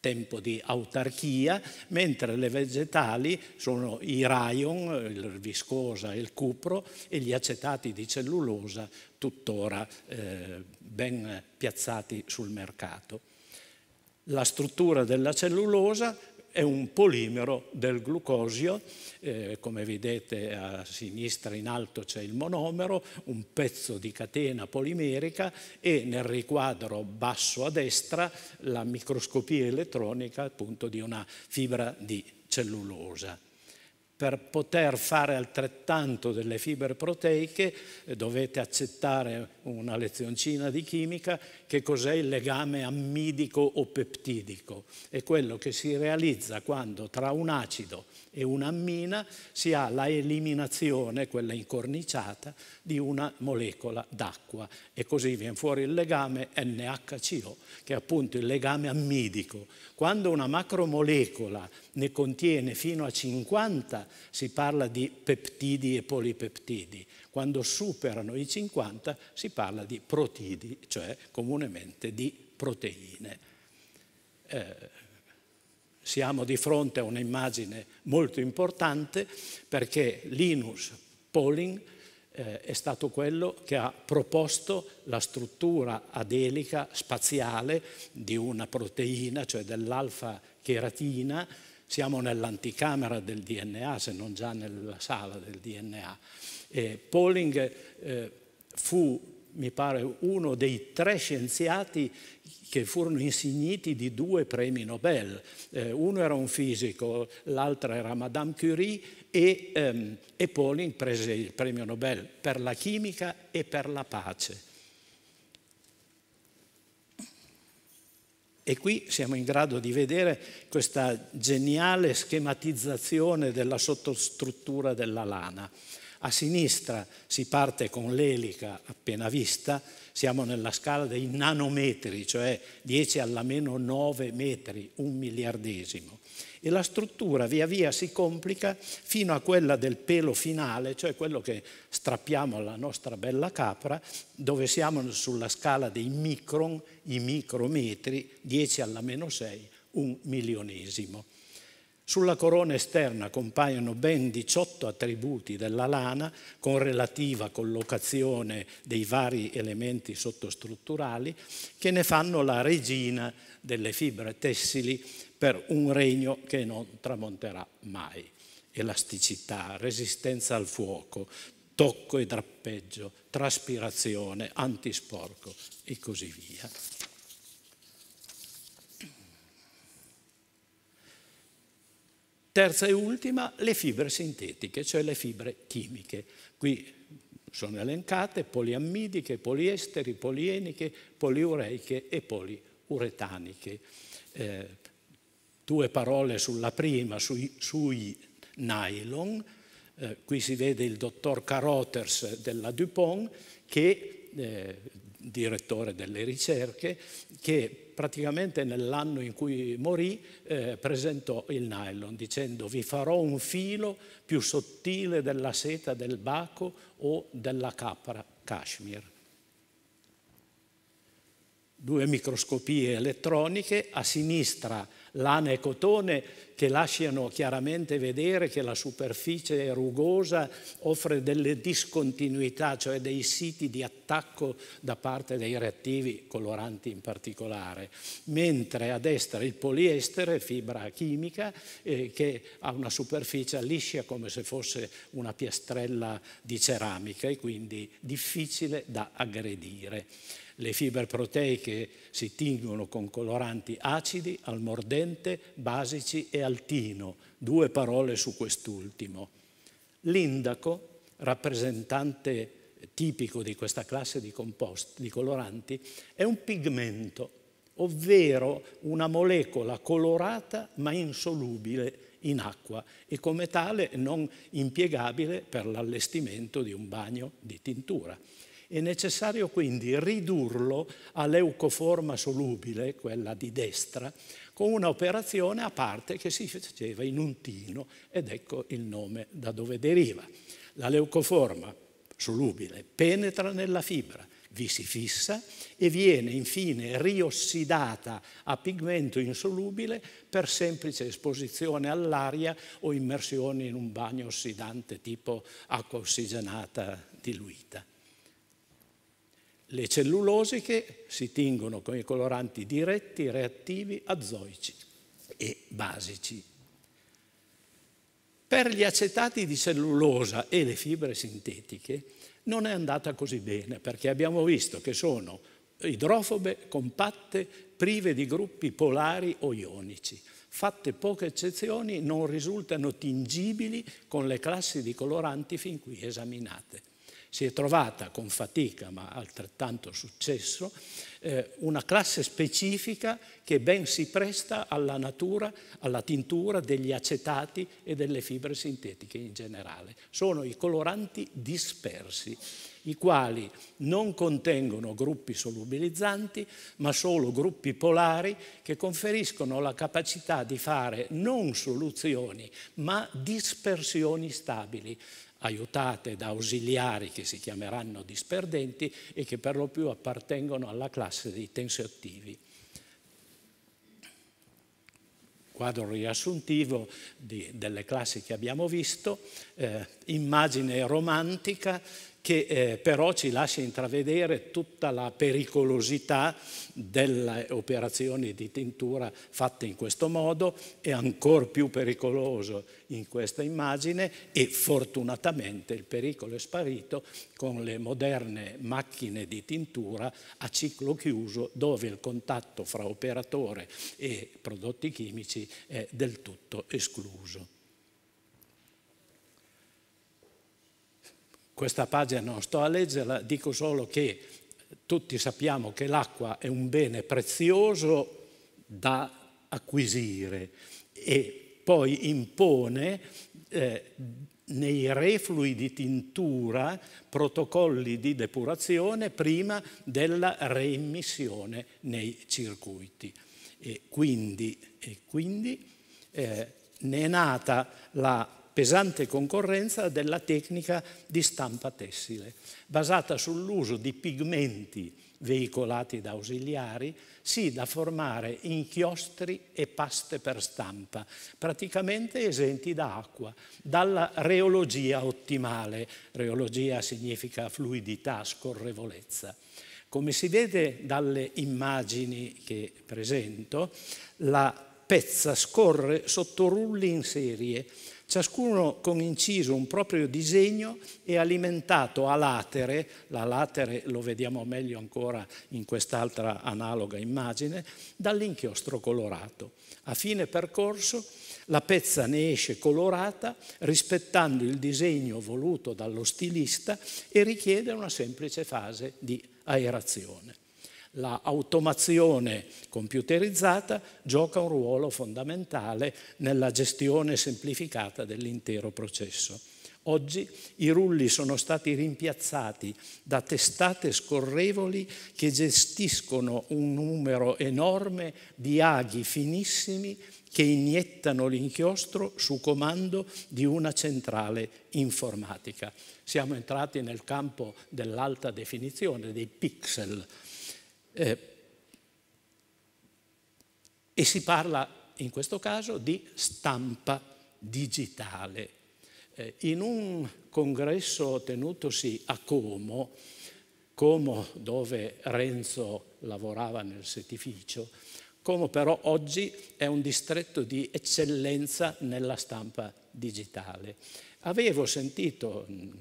tempo di autarchia, mentre le vegetali sono i raion, il viscosa, e il cupro e gli acetati di cellulosa tuttora eh, ben piazzati sul mercato. La struttura della cellulosa è un polimero del glucosio, eh, come vedete a sinistra in alto c'è il monomero, un pezzo di catena polimerica e nel riquadro basso a destra la microscopia elettronica appunto di una fibra di cellulosa per poter fare altrettanto delle fibre proteiche eh, dovete accettare una lezioncina di chimica che cos'è il legame ammidico o peptidico. È quello che si realizza quando tra un acido e un'ammina si ha la eliminazione, quella incorniciata, di una molecola d'acqua e così viene fuori il legame NHCO, che è appunto il legame ammidico. Quando una macromolecola ne contiene fino a 50 si parla di peptidi e polipeptidi, quando superano i 50 si parla di protidi, cioè comunemente di proteine. Eh, siamo di fronte a un'immagine molto importante perché Linus Pauling eh, è stato quello che ha proposto la struttura adelica spaziale di una proteina, cioè dell'alfa-cheratina. Siamo nell'anticamera del DNA, se non già nella sala del DNA. E Pauling eh, fu, mi pare, uno dei tre scienziati che furono insigniti di due premi Nobel. Eh, uno era un fisico, l'altro era Madame Curie e, ehm, e Pauling prese il premio Nobel per la chimica e per la pace. E qui siamo in grado di vedere questa geniale schematizzazione della sottostruttura della lana. A sinistra si parte con l'elica appena vista, siamo nella scala dei nanometri, cioè 10 alla meno 9 metri, un miliardesimo. E la struttura via via si complica fino a quella del pelo finale, cioè quello che strappiamo alla nostra bella capra, dove siamo sulla scala dei micron, i micrometri, 10 alla meno 6, un milionesimo. Sulla corona esterna compaiono ben 18 attributi della lana con relativa collocazione dei vari elementi sottostrutturali che ne fanno la regina delle fibre tessili per un regno che non tramonterà mai. Elasticità, resistenza al fuoco, tocco e drappeggio, traspirazione, antisporco e così via. Terza e ultima, le fibre sintetiche, cioè le fibre chimiche. Qui sono elencate poliammidiche, poliesteri, polieniche, poliureiche e poliuretaniche. Eh, due parole sulla prima, sui, sui nylon. Eh, qui si vede il dottor Caroters della Dupont che eh, direttore delle ricerche, che praticamente nell'anno in cui morì eh, presentò il nylon dicendo vi farò un filo più sottile della seta del baco o della capra cashmere. Due microscopie elettroniche, a sinistra lana e cotone che lasciano chiaramente vedere che la superficie rugosa, offre delle discontinuità, cioè dei siti di attacco da parte dei reattivi, coloranti in particolare, mentre a destra il poliestere, fibra chimica, eh, che ha una superficie liscia come se fosse una piastrella di ceramica e quindi difficile da aggredire le fibre proteiche si tingono con coloranti acidi, al mordente, basici e altino. Due parole su quest'ultimo. L'indaco, rappresentante tipico di questa classe di, composti, di coloranti, è un pigmento, ovvero una molecola colorata ma insolubile in acqua e come tale non impiegabile per l'allestimento di un bagno di tintura. È necessario quindi ridurlo all'eucoforma solubile, quella di destra, con un'operazione a parte che si faceva in un tino ed ecco il nome da dove deriva. La leucoforma solubile penetra nella fibra, vi si fissa e viene infine riossidata a pigmento insolubile per semplice esposizione all'aria o immersione in un bagno ossidante tipo acqua ossigenata diluita. Le cellulosiche si tingono con i coloranti diretti, reattivi, azoici e basici. Per gli acetati di cellulosa e le fibre sintetiche non è andata così bene perché abbiamo visto che sono idrofobe, compatte, prive di gruppi polari o ionici. Fatte poche eccezioni non risultano tingibili con le classi di coloranti fin qui esaminate si è trovata con fatica, ma altrettanto successo, eh, una classe specifica che ben si presta alla natura, alla tintura degli acetati e delle fibre sintetiche in generale. Sono i coloranti dispersi, i quali non contengono gruppi solubilizzanti, ma solo gruppi polari che conferiscono la capacità di fare non soluzioni, ma dispersioni stabili aiutate da ausiliari che si chiameranno disperdenti e che per lo più appartengono alla classe dei tensioattivi. Quadro riassuntivo di, delle classi che abbiamo visto, eh, immagine romantica che eh, però ci lascia intravedere tutta la pericolosità delle operazioni di tintura fatte in questo modo, è ancora più pericoloso in questa immagine e fortunatamente il pericolo è sparito con le moderne macchine di tintura a ciclo chiuso dove il contatto fra operatore e prodotti chimici è del tutto escluso. questa pagina non sto a leggerla, dico solo che tutti sappiamo che l'acqua è un bene prezioso da acquisire e poi impone eh, nei reflui di tintura protocolli di depurazione prima della reimmissione nei circuiti. E quindi, e quindi eh, ne è nata la pesante concorrenza della tecnica di stampa tessile, basata sull'uso di pigmenti veicolati da ausiliari, sì da formare inchiostri e paste per stampa, praticamente esenti da acqua, dalla reologia ottimale. Reologia significa fluidità, scorrevolezza. Come si vede dalle immagini che presento, la pezza scorre sotto rulli in serie ciascuno con inciso un proprio disegno e alimentato a latere, la latere lo vediamo meglio ancora in quest'altra analoga immagine, dall'inchiostro colorato. A fine percorso la pezza ne esce colorata rispettando il disegno voluto dallo stilista e richiede una semplice fase di aerazione. L'automazione la computerizzata gioca un ruolo fondamentale nella gestione semplificata dell'intero processo. Oggi i rulli sono stati rimpiazzati da testate scorrevoli che gestiscono un numero enorme di aghi finissimi che iniettano l'inchiostro su comando di una centrale informatica. Siamo entrati nel campo dell'alta definizione, dei pixel, eh, e si parla in questo caso di stampa digitale. Eh, in un congresso tenutosi a Como, Como dove Renzo lavorava nel settificio, Como però oggi è un distretto di eccellenza nella stampa digitale. Avevo sentito mm,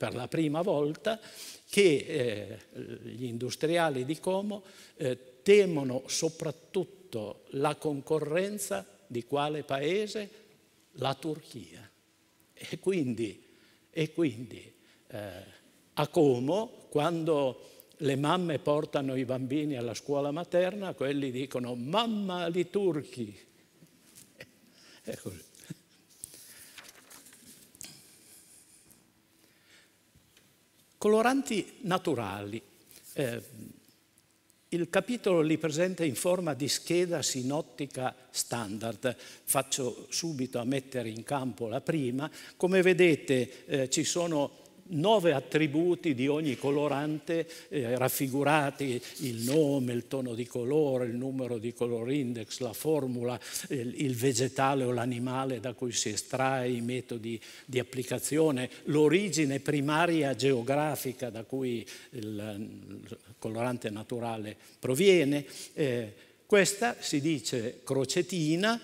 per la prima volta che eh, gli industriali di Como eh, temono soprattutto la concorrenza di quale paese? La Turchia. E quindi, e quindi eh, a Como, quando le mamme portano i bambini alla scuola materna, quelli dicono mamma li turchi. È così. Coloranti naturali. Eh, il capitolo li presenta in forma di scheda sinottica standard. Faccio subito a mettere in campo la prima. Come vedete eh, ci sono nove attributi di ogni colorante eh, raffigurati, il nome, il tono di colore, il numero di color index, la formula, il, il vegetale o l'animale da cui si estrae, i metodi di applicazione, l'origine primaria geografica da cui il, il colorante naturale proviene. Eh, questa si dice crocetina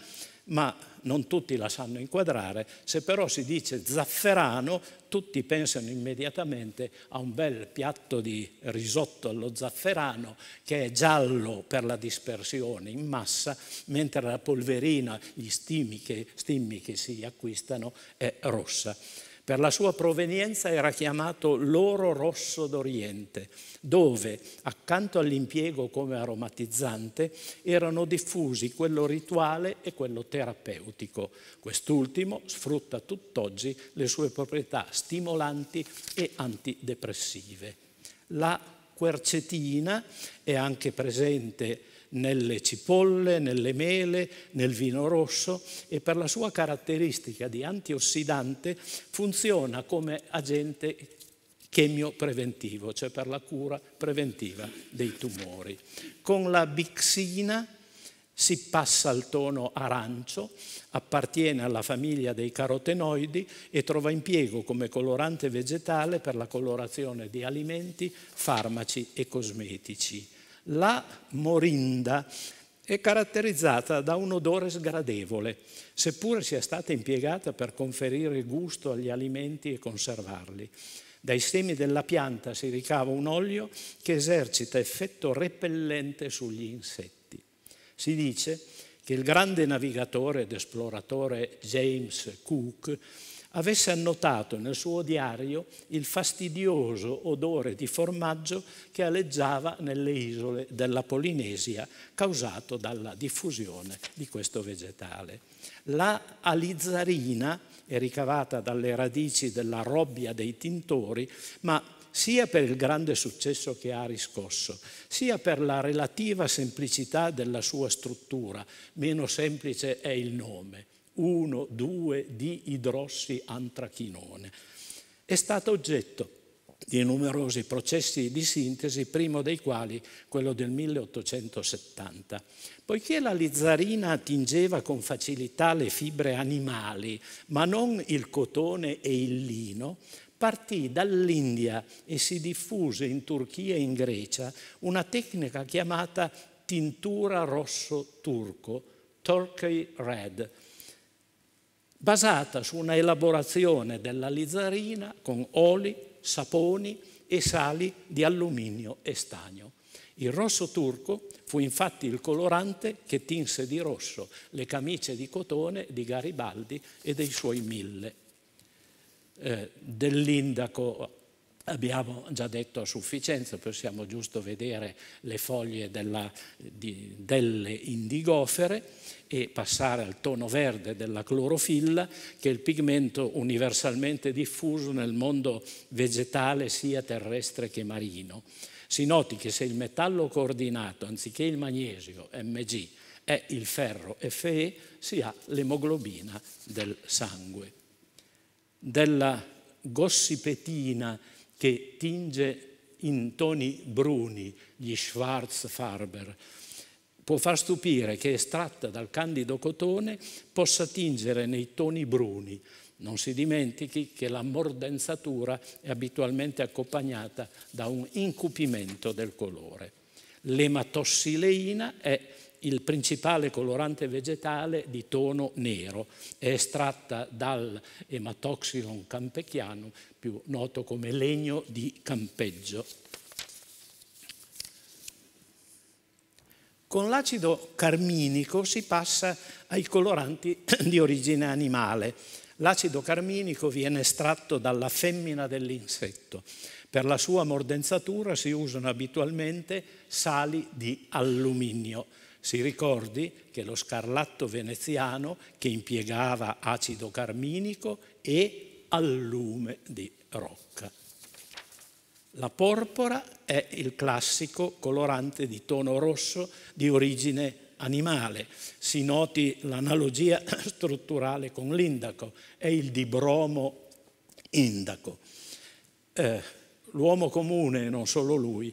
ma non tutti la sanno inquadrare, se però si dice zafferano tutti pensano immediatamente a un bel piatto di risotto allo zafferano che è giallo per la dispersione in massa, mentre la polverina, gli stimmi che, stimmi che si acquistano, è rossa. Per la sua provenienza era chiamato l'oro rosso d'Oriente, dove, accanto all'impiego come aromatizzante, erano diffusi quello rituale e quello terapeutico. Quest'ultimo sfrutta tutt'oggi le sue proprietà stimolanti e antidepressive. La quercetina è anche presente nelle cipolle, nelle mele, nel vino rosso e per la sua caratteristica di antiossidante funziona come agente chemiopreventivo, cioè per la cura preventiva dei tumori. Con la bixina si passa al tono arancio, appartiene alla famiglia dei carotenoidi e trova impiego come colorante vegetale per la colorazione di alimenti, farmaci e cosmetici. La morinda è caratterizzata da un odore sgradevole, seppure sia stata impiegata per conferire gusto agli alimenti e conservarli. Dai semi della pianta si ricava un olio che esercita effetto repellente sugli insetti. Si dice che il grande navigatore ed esploratore James Cook avesse annotato nel suo diario il fastidioso odore di formaggio che aleggiava nelle isole della Polinesia causato dalla diffusione di questo vegetale. La alizzarina è ricavata dalle radici della robbia dei tintori, ma sia per il grande successo che ha riscosso, sia per la relativa semplicità della sua struttura, meno semplice è il nome 1, 2 di idrossiantrachinone. È stata oggetto di numerosi processi di sintesi, primo dei quali quello del 1870. Poiché la lizzarina attingeva con facilità le fibre animali, ma non il cotone e il lino, partì dall'India e si diffuse in Turchia e in Grecia una tecnica chiamata tintura rosso turco, Turkey Red, basata su una elaborazione della lizzarina con oli, saponi e sali di alluminio e stagno. Il rosso turco fu infatti il colorante che tinse di rosso le camicie di cotone di Garibaldi e dei suoi mille. Eh, dell'indaco Abbiamo già detto a sufficienza, possiamo giusto vedere le foglie della, di, delle indigofere e passare al tono verde della clorofilla, che è il pigmento universalmente diffuso nel mondo vegetale sia terrestre che marino. Si noti che se il metallo coordinato, anziché il magnesio, Mg, è il ferro Fe, si ha l'emoglobina del sangue. Della gossipetina che tinge in toni bruni gli Schwarzfarber. Può far stupire che estratta dal candido cotone possa tingere nei toni bruni. Non si dimentichi che la mordenzatura è abitualmente accompagnata da un incupimento del colore. L'ematossileina è il principale colorante vegetale di tono nero, è estratta dal ematoxilon campechiano, più noto come legno di campeggio. Con l'acido carminico si passa ai coloranti di origine animale. L'acido carminico viene estratto dalla femmina dell'insetto. Per la sua mordenzatura si usano abitualmente sali di alluminio. Si ricordi che lo scarlatto veneziano che impiegava acido carminico e allume di rocca. La porpora è il classico colorante di tono rosso di origine animale. Si noti l'analogia strutturale con l'indaco, è il dibromo indaco. Eh, l'uomo comune, non solo lui,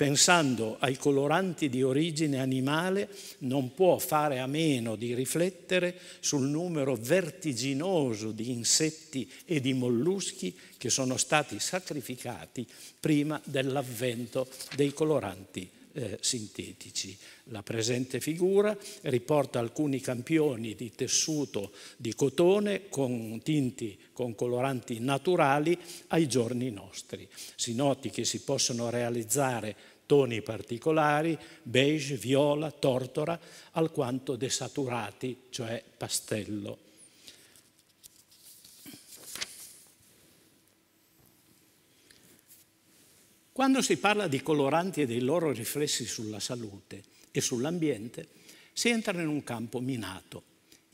pensando ai coloranti di origine animale, non può fare a meno di riflettere sul numero vertiginoso di insetti e di molluschi che sono stati sacrificati prima dell'avvento dei coloranti eh, sintetici. La presente figura riporta alcuni campioni di tessuto di cotone con tinti, con coloranti naturali ai giorni nostri. Si noti che si possono realizzare toni particolari, beige, viola, tortora, alquanto desaturati, cioè pastello. Quando si parla di coloranti e dei loro riflessi sulla salute e sull'ambiente, si entra in un campo minato,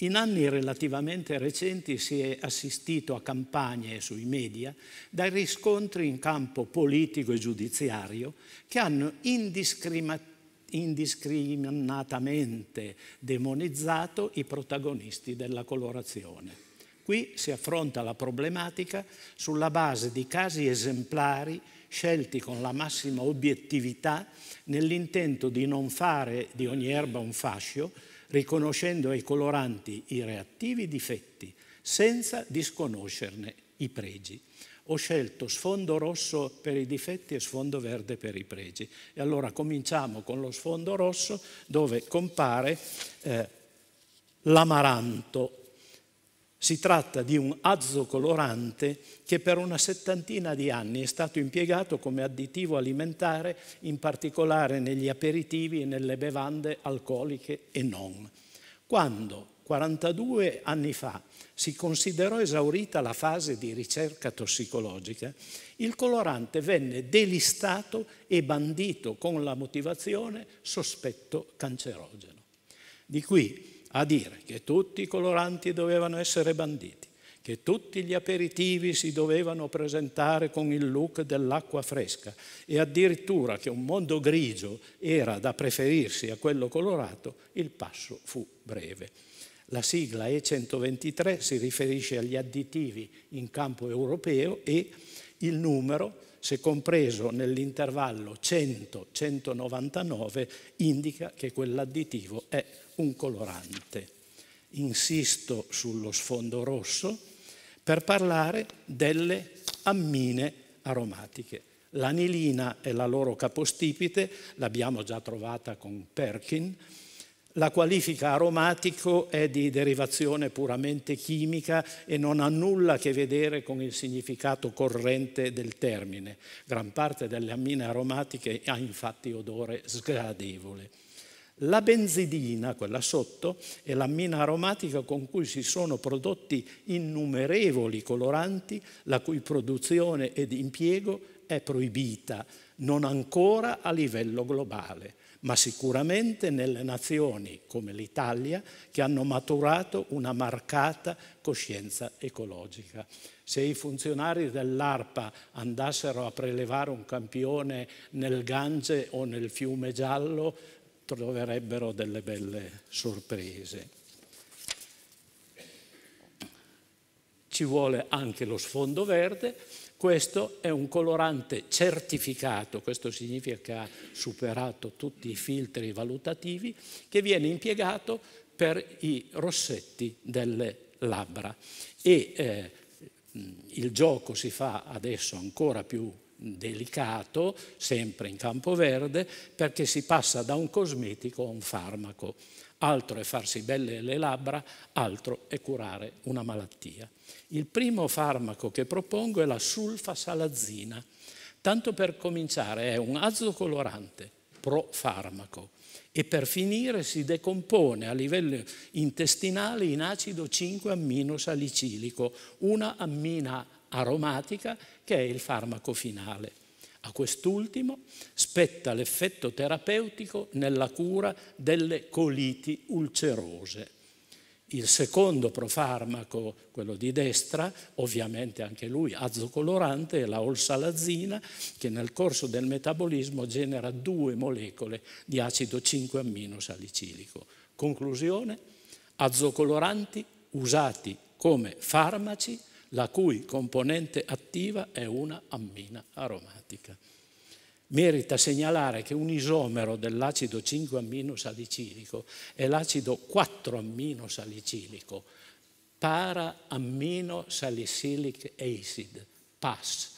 in anni relativamente recenti si è assistito a campagne sui media dai riscontri in campo politico e giudiziario che hanno indiscriminatamente demonizzato i protagonisti della colorazione. Qui si affronta la problematica sulla base di casi esemplari scelti con la massima obiettività nell'intento di non fare di ogni erba un fascio, riconoscendo ai coloranti i reattivi difetti senza disconoscerne i pregi. Ho scelto sfondo rosso per i difetti e sfondo verde per i pregi. E allora cominciamo con lo sfondo rosso dove compare eh, l'amaranto si tratta di un azzo colorante che per una settantina di anni è stato impiegato come additivo alimentare, in particolare negli aperitivi e nelle bevande alcoliche e non. Quando 42 anni fa si considerò esaurita la fase di ricerca tossicologica, il colorante venne delistato e bandito con la motivazione sospetto cancerogeno. Di qui a dire che tutti i coloranti dovevano essere banditi, che tutti gli aperitivi si dovevano presentare con il look dell'acqua fresca e addirittura che un mondo grigio era da preferirsi a quello colorato, il passo fu breve. La sigla E123 si riferisce agli additivi in campo europeo e il numero, se compreso nell'intervallo 100-199, indica che quell'additivo è un colorante. Insisto sullo sfondo rosso per parlare delle ammine aromatiche. L'anilina è la loro capostipite, l'abbiamo già trovata con Perkin, la qualifica aromatico è di derivazione puramente chimica e non ha nulla a che vedere con il significato corrente del termine. Gran parte delle ammine aromatiche ha infatti odore sgradevole. La benzidina, quella sotto, è la mina aromatica con cui si sono prodotti innumerevoli coloranti, la cui produzione ed impiego è proibita, non ancora a livello globale, ma sicuramente nelle nazioni come l'Italia che hanno maturato una marcata coscienza ecologica. Se i funzionari dell'ARPA andassero a prelevare un campione nel Gange o nel fiume Giallo, troverebbero delle belle sorprese. Ci vuole anche lo sfondo verde, questo è un colorante certificato, questo significa che ha superato tutti i filtri valutativi, che viene impiegato per i rossetti delle labbra e eh, il gioco si fa adesso ancora più delicato, sempre in campo verde, perché si passa da un cosmetico a un farmaco. Altro è farsi belle le labbra, altro è curare una malattia. Il primo farmaco che propongo è la sulfasalazina. Tanto per cominciare è un azocolorante, profarmaco, e per finire si decompone a livello intestinale in acido 5-amminosalicylico, una ammina aromatica che è il farmaco finale. A quest'ultimo spetta l'effetto terapeutico nella cura delle coliti ulcerose. Il secondo profarmaco, quello di destra, ovviamente anche lui azocolorante, è la olsalazina, che nel corso del metabolismo genera due molecole di acido 5-aminosalicilico. Conclusione? Azocoloranti usati come farmaci la cui componente attiva è una ammina aromatica. Merita segnalare che un isomero dell'acido 5-amminosalicylico è l'acido 4-amminosalicilico, para-amminosalicylic acid, PAS.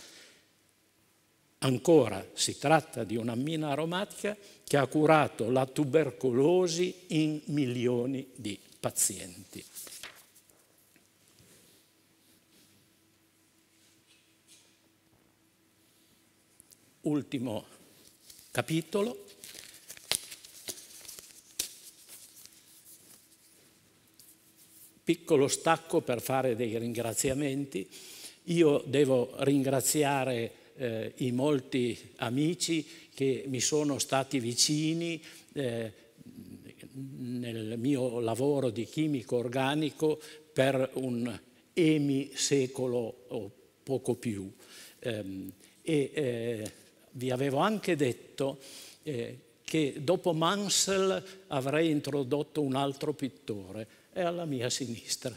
Ancora si tratta di un'ammina aromatica che ha curato la tubercolosi in milioni di pazienti. ultimo capitolo. Piccolo stacco per fare dei ringraziamenti. Io devo ringraziare eh, i molti amici che mi sono stati vicini eh, nel mio lavoro di chimico organico per un emisecolo o poco più. Ehm, eh, e, vi avevo anche detto eh, che dopo Mansell avrei introdotto un altro pittore, è alla mia sinistra,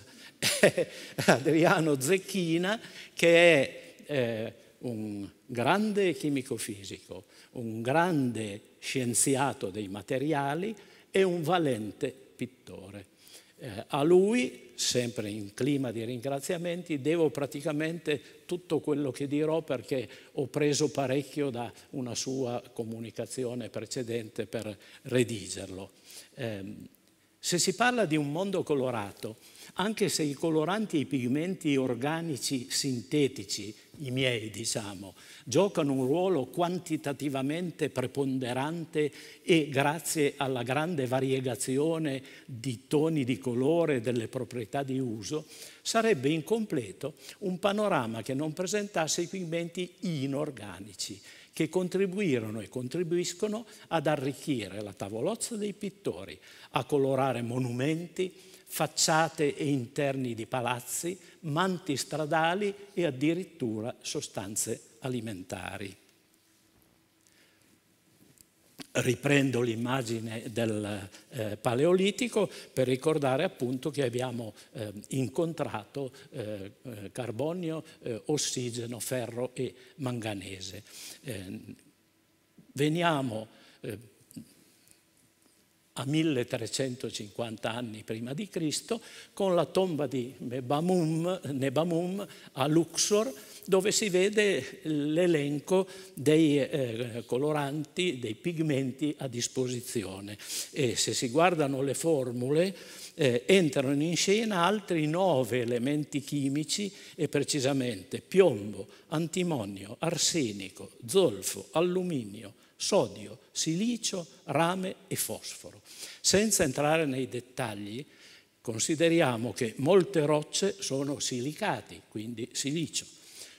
Adriano Zecchina, che è eh, un grande chimico fisico, un grande scienziato dei materiali e un valente pittore. Eh, a lui sempre in clima di ringraziamenti, devo praticamente tutto quello che dirò perché ho preso parecchio da una sua comunicazione precedente per redigerlo. Eh, se si parla di un mondo colorato, anche se i coloranti e i pigmenti organici sintetici, i miei diciamo, giocano un ruolo quantitativamente preponderante e grazie alla grande variegazione di toni di colore e delle proprietà di uso, sarebbe incompleto un panorama che non presentasse i pigmenti inorganici che contribuirono e contribuiscono ad arricchire la tavolozza dei pittori, a colorare monumenti, facciate e interni di palazzi, manti stradali e addirittura sostanze alimentari. Riprendo l'immagine del eh, Paleolitico per ricordare appunto che abbiamo eh, incontrato eh, eh carbonio, eh, ossigeno, ferro e manganese. Eh, veniamo a 1350 anni prima di Cristo, con la tomba di Nebamum, Nebamum a Luxor, dove si vede l'elenco dei eh, coloranti, dei pigmenti a disposizione. E se si guardano le formule, eh, entrano in scena altri nove elementi chimici e precisamente piombo, antimonio, arsenico, zolfo, alluminio, sodio, silicio, rame e fosforo. Senza entrare nei dettagli, consideriamo che molte rocce sono silicati, quindi silicio.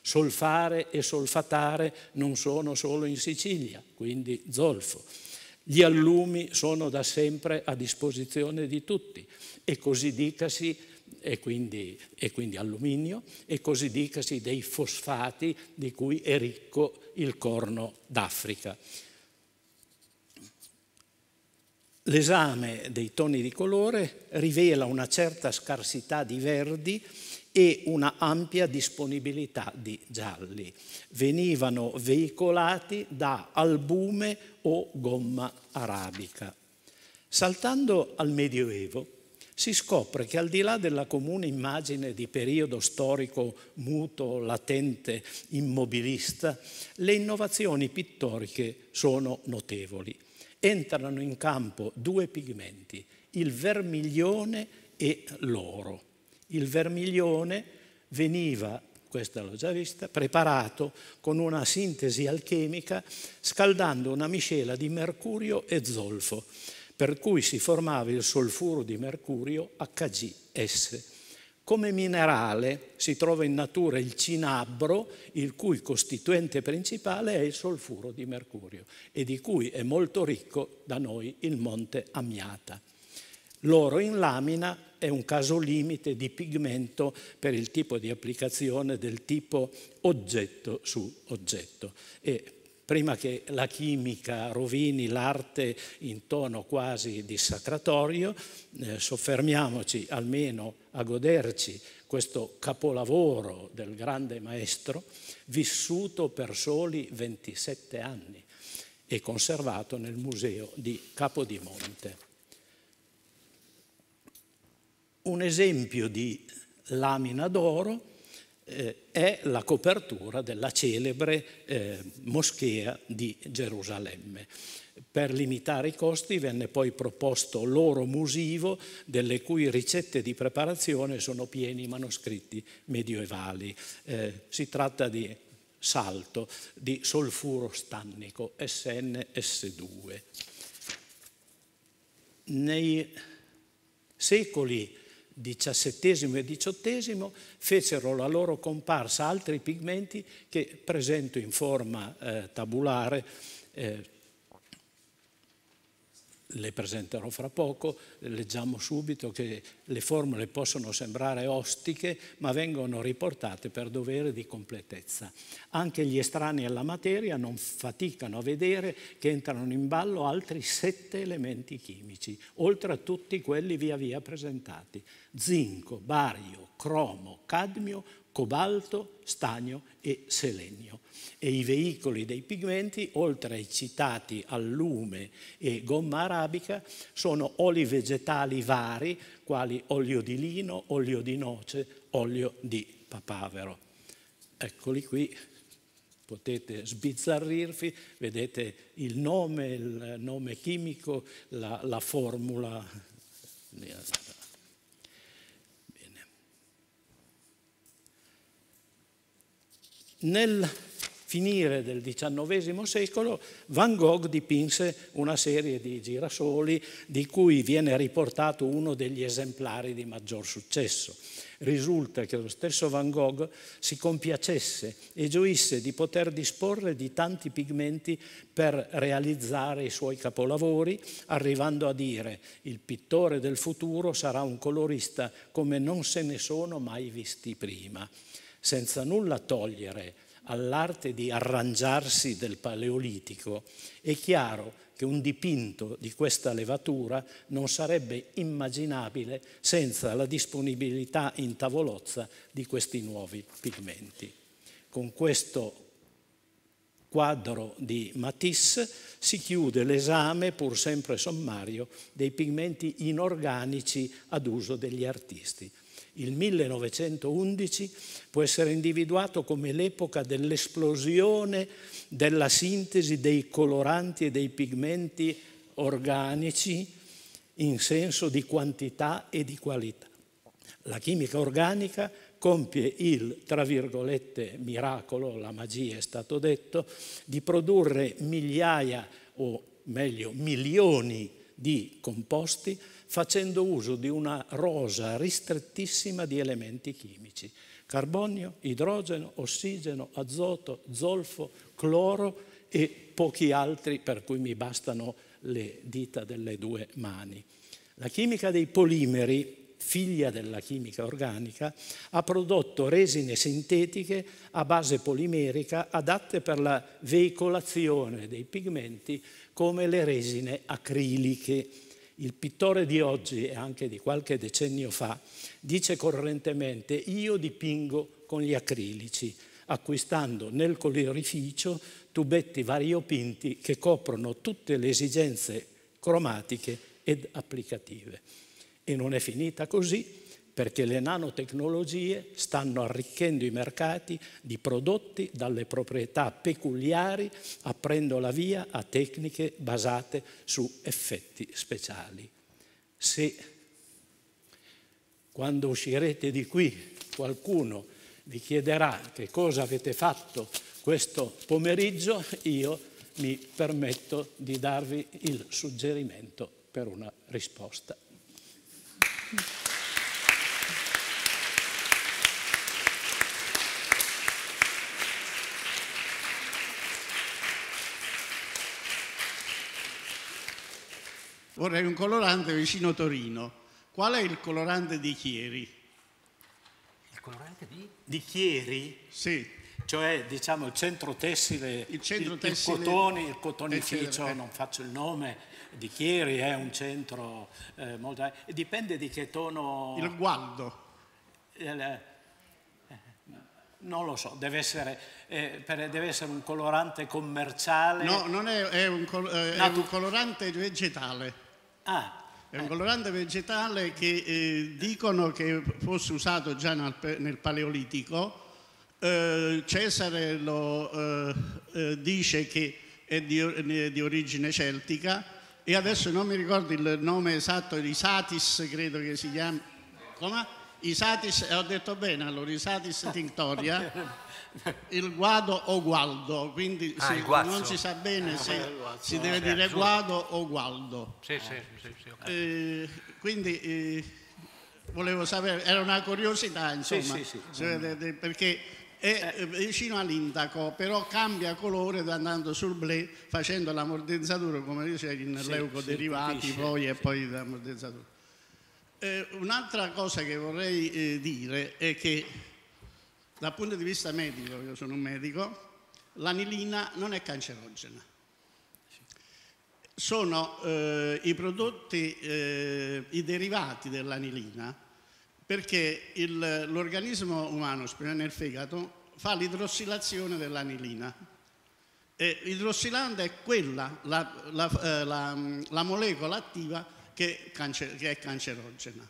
Solfare e solfatare non sono solo in Sicilia, quindi zolfo. Gli allumi sono da sempre a disposizione di tutti e così dicasi e quindi, e quindi, alluminio, e così dicasi dei fosfati di cui è ricco il corno d'Africa. L'esame dei toni di colore rivela una certa scarsità di verdi e una ampia disponibilità di gialli. Venivano veicolati da albume o gomma arabica. Saltando al Medioevo, si scopre che al di là della comune immagine di periodo storico muto, latente, immobilista, le innovazioni pittoriche sono notevoli entrano in campo due pigmenti, il vermiglione e l'oro. Il vermiglione veniva, questa l'ho già vista, preparato con una sintesi alchemica scaldando una miscela di mercurio e zolfo, per cui si formava il solfuro di mercurio HGS. Come minerale si trova in natura il cinabro, il cui costituente principale è il solfuro di mercurio e di cui è molto ricco da noi il monte Amiata. L'oro in lamina è un caso limite di pigmento per il tipo di applicazione del tipo oggetto su oggetto e prima che la chimica rovini l'arte in tono quasi dissacratorio, eh, soffermiamoci almeno a goderci questo capolavoro del grande maestro, vissuto per soli 27 anni e conservato nel museo di Capodimonte. Un esempio di lamina d'oro eh, è la copertura della celebre eh, moschea di Gerusalemme. Per limitare i costi venne poi proposto l'oro musivo delle cui ricette di preparazione sono pieni i manoscritti medioevali. Eh, si tratta di salto di solfuro stannico SNS2. Nei secoli XVII e XVIII fecero la loro comparsa altri pigmenti che presento in forma eh, tabulare eh, le presenterò fra poco, leggiamo subito che le formule possono sembrare ostiche ma vengono riportate per dovere di completezza. Anche gli estranei alla materia non faticano a vedere che entrano in ballo altri sette elementi chimici, oltre a tutti quelli via via presentati. Zinco, bario, cromo, cadmio, cobalto, stagno e selenio. E i veicoli dei pigmenti, oltre ai citati allume e gomma arabica, sono oli vegetali vari, quali olio di lino, olio di noce, olio di papavero. Eccoli qui, potete sbizzarrirvi, vedete il nome, il nome chimico, la, la formula Nel finire del XIX secolo Van Gogh dipinse una serie di girasoli di cui viene riportato uno degli esemplari di maggior successo. Risulta che lo stesso Van Gogh si compiacesse e gioisse di poter disporre di tanti pigmenti per realizzare i suoi capolavori, arrivando a dire il pittore del futuro sarà un colorista come non se ne sono mai visti prima senza nulla togliere all'arte di arrangiarsi del paleolitico, è chiaro che un dipinto di questa levatura non sarebbe immaginabile senza la disponibilità in tavolozza di questi nuovi pigmenti. Con questo quadro di Matisse si chiude l'esame, pur sempre sommario, dei pigmenti inorganici ad uso degli artisti il 1911 può essere individuato come l'epoca dell'esplosione della sintesi dei coloranti e dei pigmenti organici in senso di quantità e di qualità. La chimica organica compie il, tra virgolette, miracolo, la magia è stato detto, di produrre migliaia o meglio milioni di composti facendo uso di una rosa ristrettissima di elementi chimici. Carbonio, idrogeno, ossigeno, azoto, zolfo, cloro e pochi altri per cui mi bastano le dita delle due mani. La chimica dei polimeri figlia della chimica organica, ha prodotto resine sintetiche a base polimerica adatte per la veicolazione dei pigmenti come le resine acriliche. Il pittore di oggi e anche di qualche decennio fa dice correntemente io dipingo con gli acrilici, acquistando nel colorificio tubetti variopinti che coprono tutte le esigenze cromatiche ed applicative. E non è finita così, perché le nanotecnologie stanno arricchendo i mercati di prodotti dalle proprietà peculiari, aprendo la via a tecniche basate su effetti speciali. Se quando uscirete di qui qualcuno vi chiederà che cosa avete fatto questo pomeriggio, io mi permetto di darvi il suggerimento per una risposta. vorrei un colorante vicino Torino. Qual è il colorante di Chieri? Il colorante di? Di Chieri? Sì. Cioè, diciamo, il centro tessile, il, centro tessile, il, cotone, il cotonificio, eh. non faccio il nome, di Chieri è un centro eh, molto... Eh, dipende di che tono... Il gualdo. Il, eh, non lo so, deve essere, eh, per, deve essere, un colorante commerciale. No, non è, è, un, col, eh, è un, colorante vegetale. Ah, è un colorante vegetale che eh, dicono che fosse usato già nel, nel Paleolitico. Eh, Cesare lo eh, eh dice che è di, di, origine celtica e adesso non mi ricordo il nome esatto di Satis, credo che si chiami. Come? Isatis, eh, ho detto bene allora, Isatis Tintoria, il guado o gualdo, quindi ah, si, non si sa bene eh, se si deve eh, dire guado o gualdo. Sì, sì, sì, sì okay. eh, quindi eh, volevo sapere, era una curiosità insomma, sì, sì, mm. perché è eh. vicino all'indaco, però cambia colore andando sul blé, facendo l'ammordezzatura, come dice, in leucoderivati poi e poi l'ammordezzatura. Eh, un'altra cosa che vorrei eh, dire è che dal punto di vista medico, io sono un medico, l'anilina non è cancerogena. Sono eh, i prodotti, eh, i derivati dell'anilina, perché l'organismo umano, specie nel fegato, fa l'idrossilazione dell'anilina. l'idrossilante è quella, la, la, eh, la, la molecola attiva che, cancer che è cancerogena.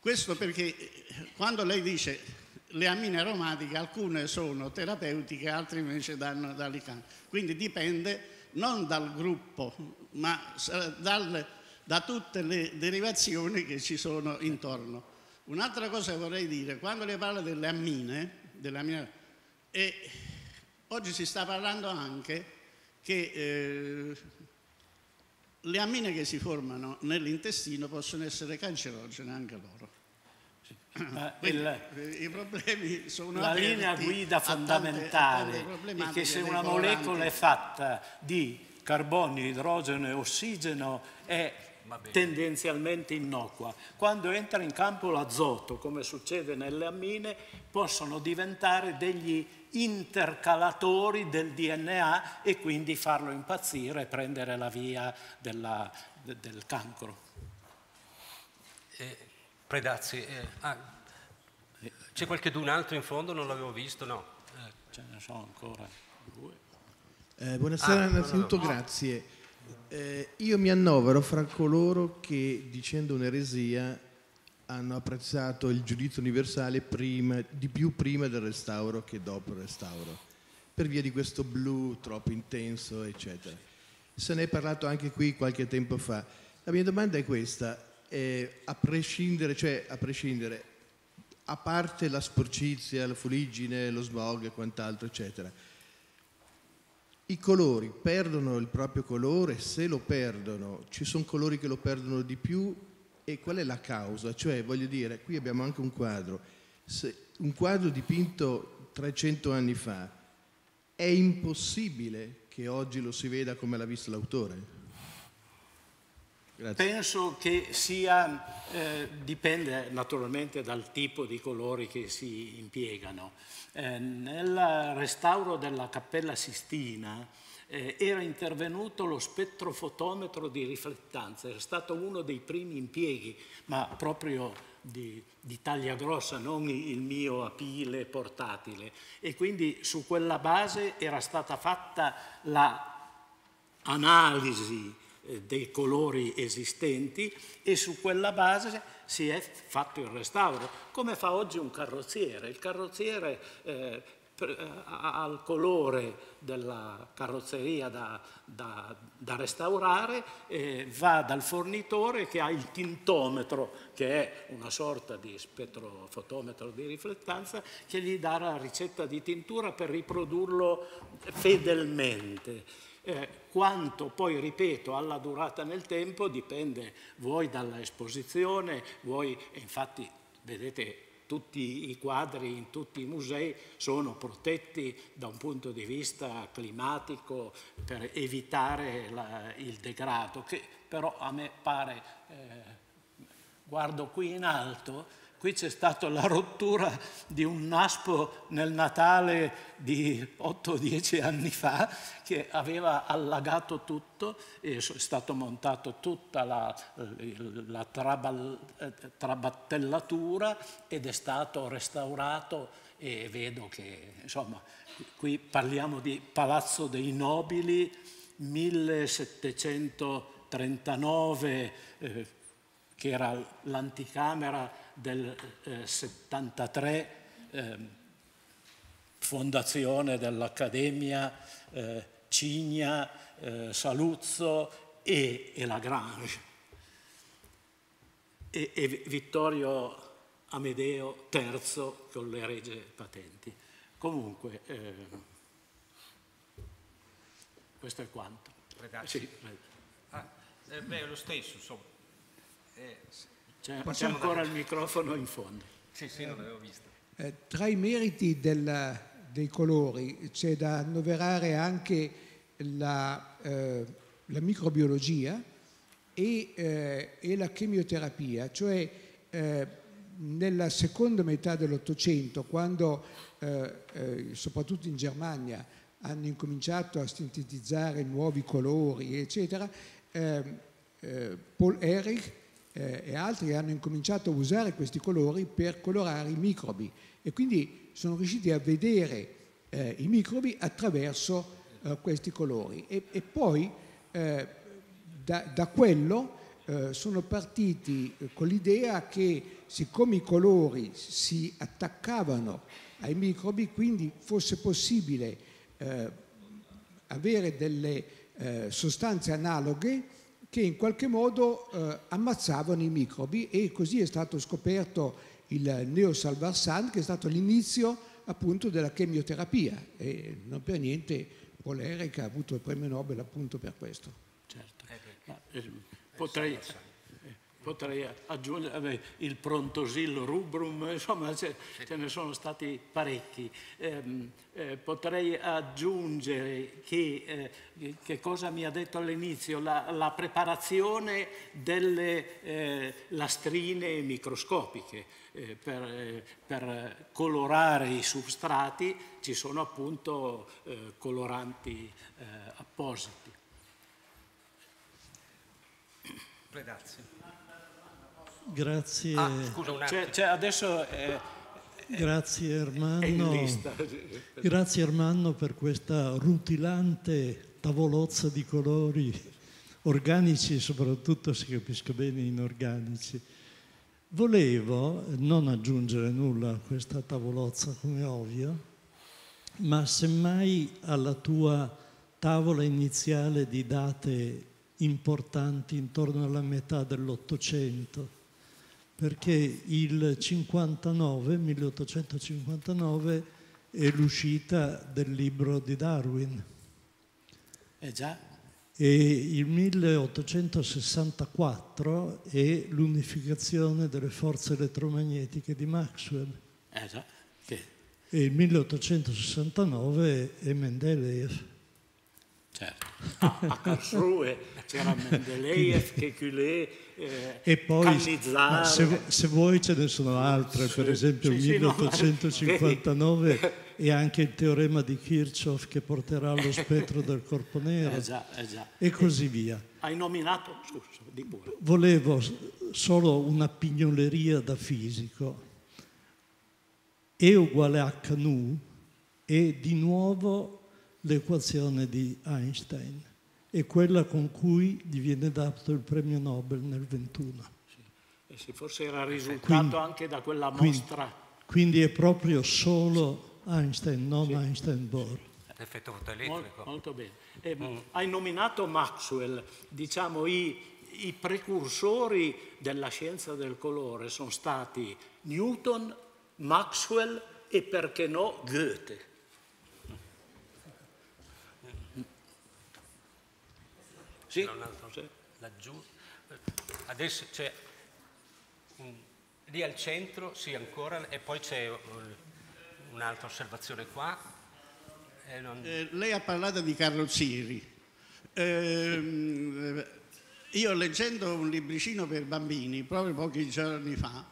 Questo perché eh, quando lei dice le amine aromatiche, alcune sono terapeutiche, altre invece danno dall'ICAN. Quindi dipende non dal gruppo, ma dal, da tutte le derivazioni che ci sono intorno. Un'altra cosa vorrei dire, quando lei parla delle ammine, delle ammine oggi si sta parlando anche che eh, le amine che si formano nell'intestino possono essere cancerogene anche loro. Uh, il, eh, I problemi sono la linea guida fondamentale è che se una molecola è fatta di carbonio, idrogeno e ossigeno è tendenzialmente innocua. Quando entra in campo l'azoto, come succede nelle ammine, possono diventare degli intercalatori del DNA e quindi farlo impazzire e prendere la via della, de, del cancro. Eh, predazzi, eh, ah, c'è qualchedun altro in fondo? Non l'avevo visto, no. Eh. Ce ne sono ancora due. Eh, buonasera, ah, innanzitutto no, no, no. grazie. Eh, io mi annovero fra coloro che dicendo un'eresia hanno apprezzato il giudizio universale prima, di più prima del restauro che dopo il restauro, per via di questo blu troppo intenso, eccetera. Se ne è parlato anche qui qualche tempo fa. La mia domanda è questa, eh, a prescindere, cioè a prescindere, a parte la sporcizia, la fuliggine, lo smog e quant'altro, eccetera, i colori perdono il proprio colore, se lo perdono, ci sono colori che lo perdono di più e qual è la causa? Cioè, voglio dire, qui abbiamo anche un quadro, Se un quadro dipinto 300 anni fa, è impossibile che oggi lo si veda come l'ha visto l'autore? Grazie. Penso che sia, eh, dipende naturalmente dal tipo di colori che si impiegano. Eh, nel restauro della Cappella Sistina, eh, era intervenuto lo spettrofotometro di riflettanza, era stato uno dei primi impieghi, ma proprio di, di taglia grossa, non il mio a pile portatile. E quindi su quella base era stata fatta l'analisi la eh, dei colori esistenti e su quella base si è fatto il restauro, come fa oggi un carrozziere. Il carrozziere eh, eh, al colore della carrozzeria da, da, da restaurare eh, va dal fornitore che ha il tintometro, che è una sorta di spettrofotometro di riflettanza, che gli dà la ricetta di tintura per riprodurlo fedelmente. Eh, quanto poi, ripeto, alla durata nel tempo dipende voi dalla esposizione, voi infatti vedete tutti i quadri in tutti i musei sono protetti da un punto di vista climatico per evitare la, il degrado, che però a me pare, eh, guardo qui in alto, Qui c'è stata la rottura di un naspo nel Natale di 8-10 anni fa che aveva allagato tutto e è stato montato tutta la, la trabal, eh, trabattellatura ed è stato restaurato e vedo che, insomma, qui parliamo di Palazzo dei Nobili 1739, eh, che era l'anticamera del eh, 73, eh, fondazione dell'Accademia eh, Cigna, eh, Saluzzo e, e Lagrange. E, e Vittorio Amedeo III con le regie patenti. Comunque, eh, questo è quanto. Ragazzi, sì. ah, eh, beh, è lo stesso, insomma. Eh, sì. C'è, c'è ancora il microfono in fondo. Sì, sì, non l'avevo visto. Eh, tra i meriti del, dei colori c'è da annoverare anche la, eh, la microbiologia e, eh, e, la chemioterapia, cioè eh, nella seconda metà dell'Ottocento, quando eh, eh, soprattutto in Germania hanno incominciato a sintetizzare nuovi colori, eccetera, Paul Erich eh, e altri hanno incominciato a usare questi colori per colorare i microbi e quindi sono riusciti a vedere eh, i microbi attraverso eh, questi colori e, e poi eh, da, da, quello eh, sono partiti eh, con l'idea che siccome i colori si attaccavano ai microbi quindi fosse possibile avere delle sostanze analoghe che in qualche modo eh, ammazzavano i microbi e così è stato scoperto il neosalvarsan che è stato l'inizio appunto della chemioterapia e non per niente Polerica ha avuto il premio Nobel appunto per questo. Certo. Eh, eh, potrei, potrei aggiungere il prontosillo rubrum, insomma ce, ce, ne sono stati parecchi. Eh, eh, potrei aggiungere che, eh, che, cosa mi ha detto all'inizio, la, la, preparazione delle eh, lastrine microscopiche eh, per, eh, per, colorare i substrati ci sono appunto coloranti appositi. Grazie. Grazie. Ah, scusa un attimo. Cioè, cioè adesso... Eh... Grazie Ermanno. Grazie Ermanno per questa rutilante tavolozza di colori, organici soprattutto, si capisca bene, inorganici. Volevo non aggiungere nulla a questa tavolozza, come ovvio, ma semmai alla tua tavola iniziale di date importanti intorno alla metà dell'Ottocento perché il 59, 1859 è l'uscita del libro di Darwin. Eh già. E il 1864 è l'unificazione delle forze elettromagnetiche di Maxwell. Eh già. Sì. E il 1869 è Mendeleev. Certo. A, a Karlsruhe c'era Mendeleev, Kekulé, eh, e poi se, se, vuoi ce ne sono altre, per esempio il sì, 1859 no, e anche il teorema di Kirchhoff che porterà allo spettro del corpo nero eh già, eh già. e così via. Hai nominato? Scusa, di pure. Volevo solo una pignoleria da fisico. E uguale a H nu e di nuovo l'equazione di Einstein è quella con cui gli viene dato il premio Nobel nel 21. Sì. E se forse era eh, risultato quindi, anche da quella mostra. Quindi, quindi è proprio solo Einstein, non sì. Einstein-Bohr. L'effetto fotoelettrico. Mol, molto bene. Eh, mm. Hai nominato Maxwell, diciamo i, i precursori della scienza del colore sono stati Newton, Maxwell e perché no Goethe. Sì. No, no, sì. Laggiù. Adesso c'è lì al centro, sì ancora, e poi c'è eh, un'altra osservazione qua. Eh, non... eh, lei ha parlato di Carlo Siri. Ehm, eh, io leggendo un libricino per bambini proprio pochi giorni fa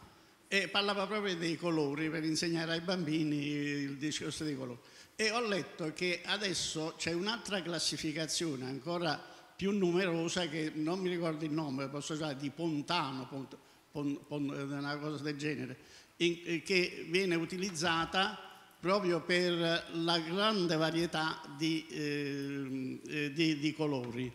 e parlava proprio dei colori per insegnare ai bambini il discorso dei colori e ho letto che adesso c'è un'altra classificazione ancora più numerosa che non mi ricordo il nome, posso usare di Pontano, Pont, Pont, Pont, una cosa del genere, in, eh, che viene utilizzata proprio per la grande varietà di, eh, eh, di, di colori.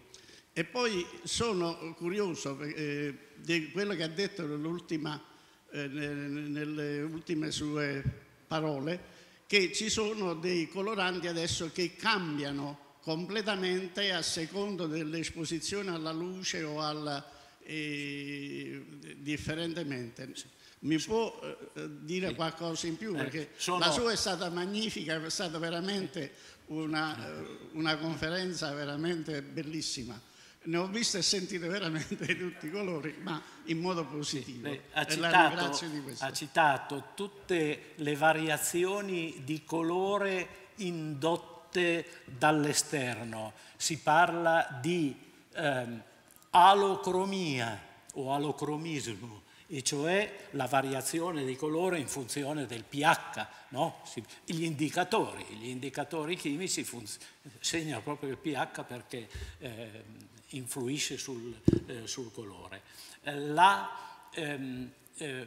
E poi sono curioso eh, di quello che ha detto eh, nelle ultime sue parole, che ci sono dei coloranti adesso che cambiano completamente a secondo dell'esposizione alla luce o al eh, differentemente. Mi sì. può eh, dire sì. qualcosa in più? Eh, Perché Sono... la sua è stata magnifica, è stata veramente una, eh, una conferenza veramente bellissima ne ho viste e sentite veramente di tutti i colori, ma in modo positivo. Sì, ha, citato, ha, citato, tutte le variazioni di colore indotte prodotte dall'esterno, si parla di ehm, alocromia o alocromismo, e cioè la variazione di colore in funzione del pH, no? gli indicatori, gli indicatori chimici segnano proprio il pH perché eh, influisce sul, eh, sul, colore. La, ehm, eh,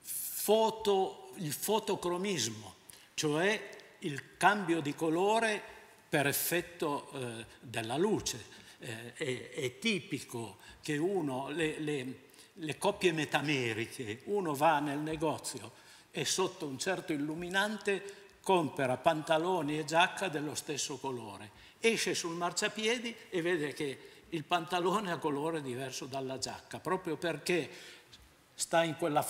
foto, il fotocromismo, cioè il cambio di colore per effetto eh, della luce. Eh, è, è, tipico che uno, le, le, le coppie metameriche, uno va nel negozio e sotto un certo illuminante compra pantaloni e giacca dello stesso colore. Esce sul marciapiedi e vede che il pantalone ha colore diverso dalla giacca, proprio perché sta in quella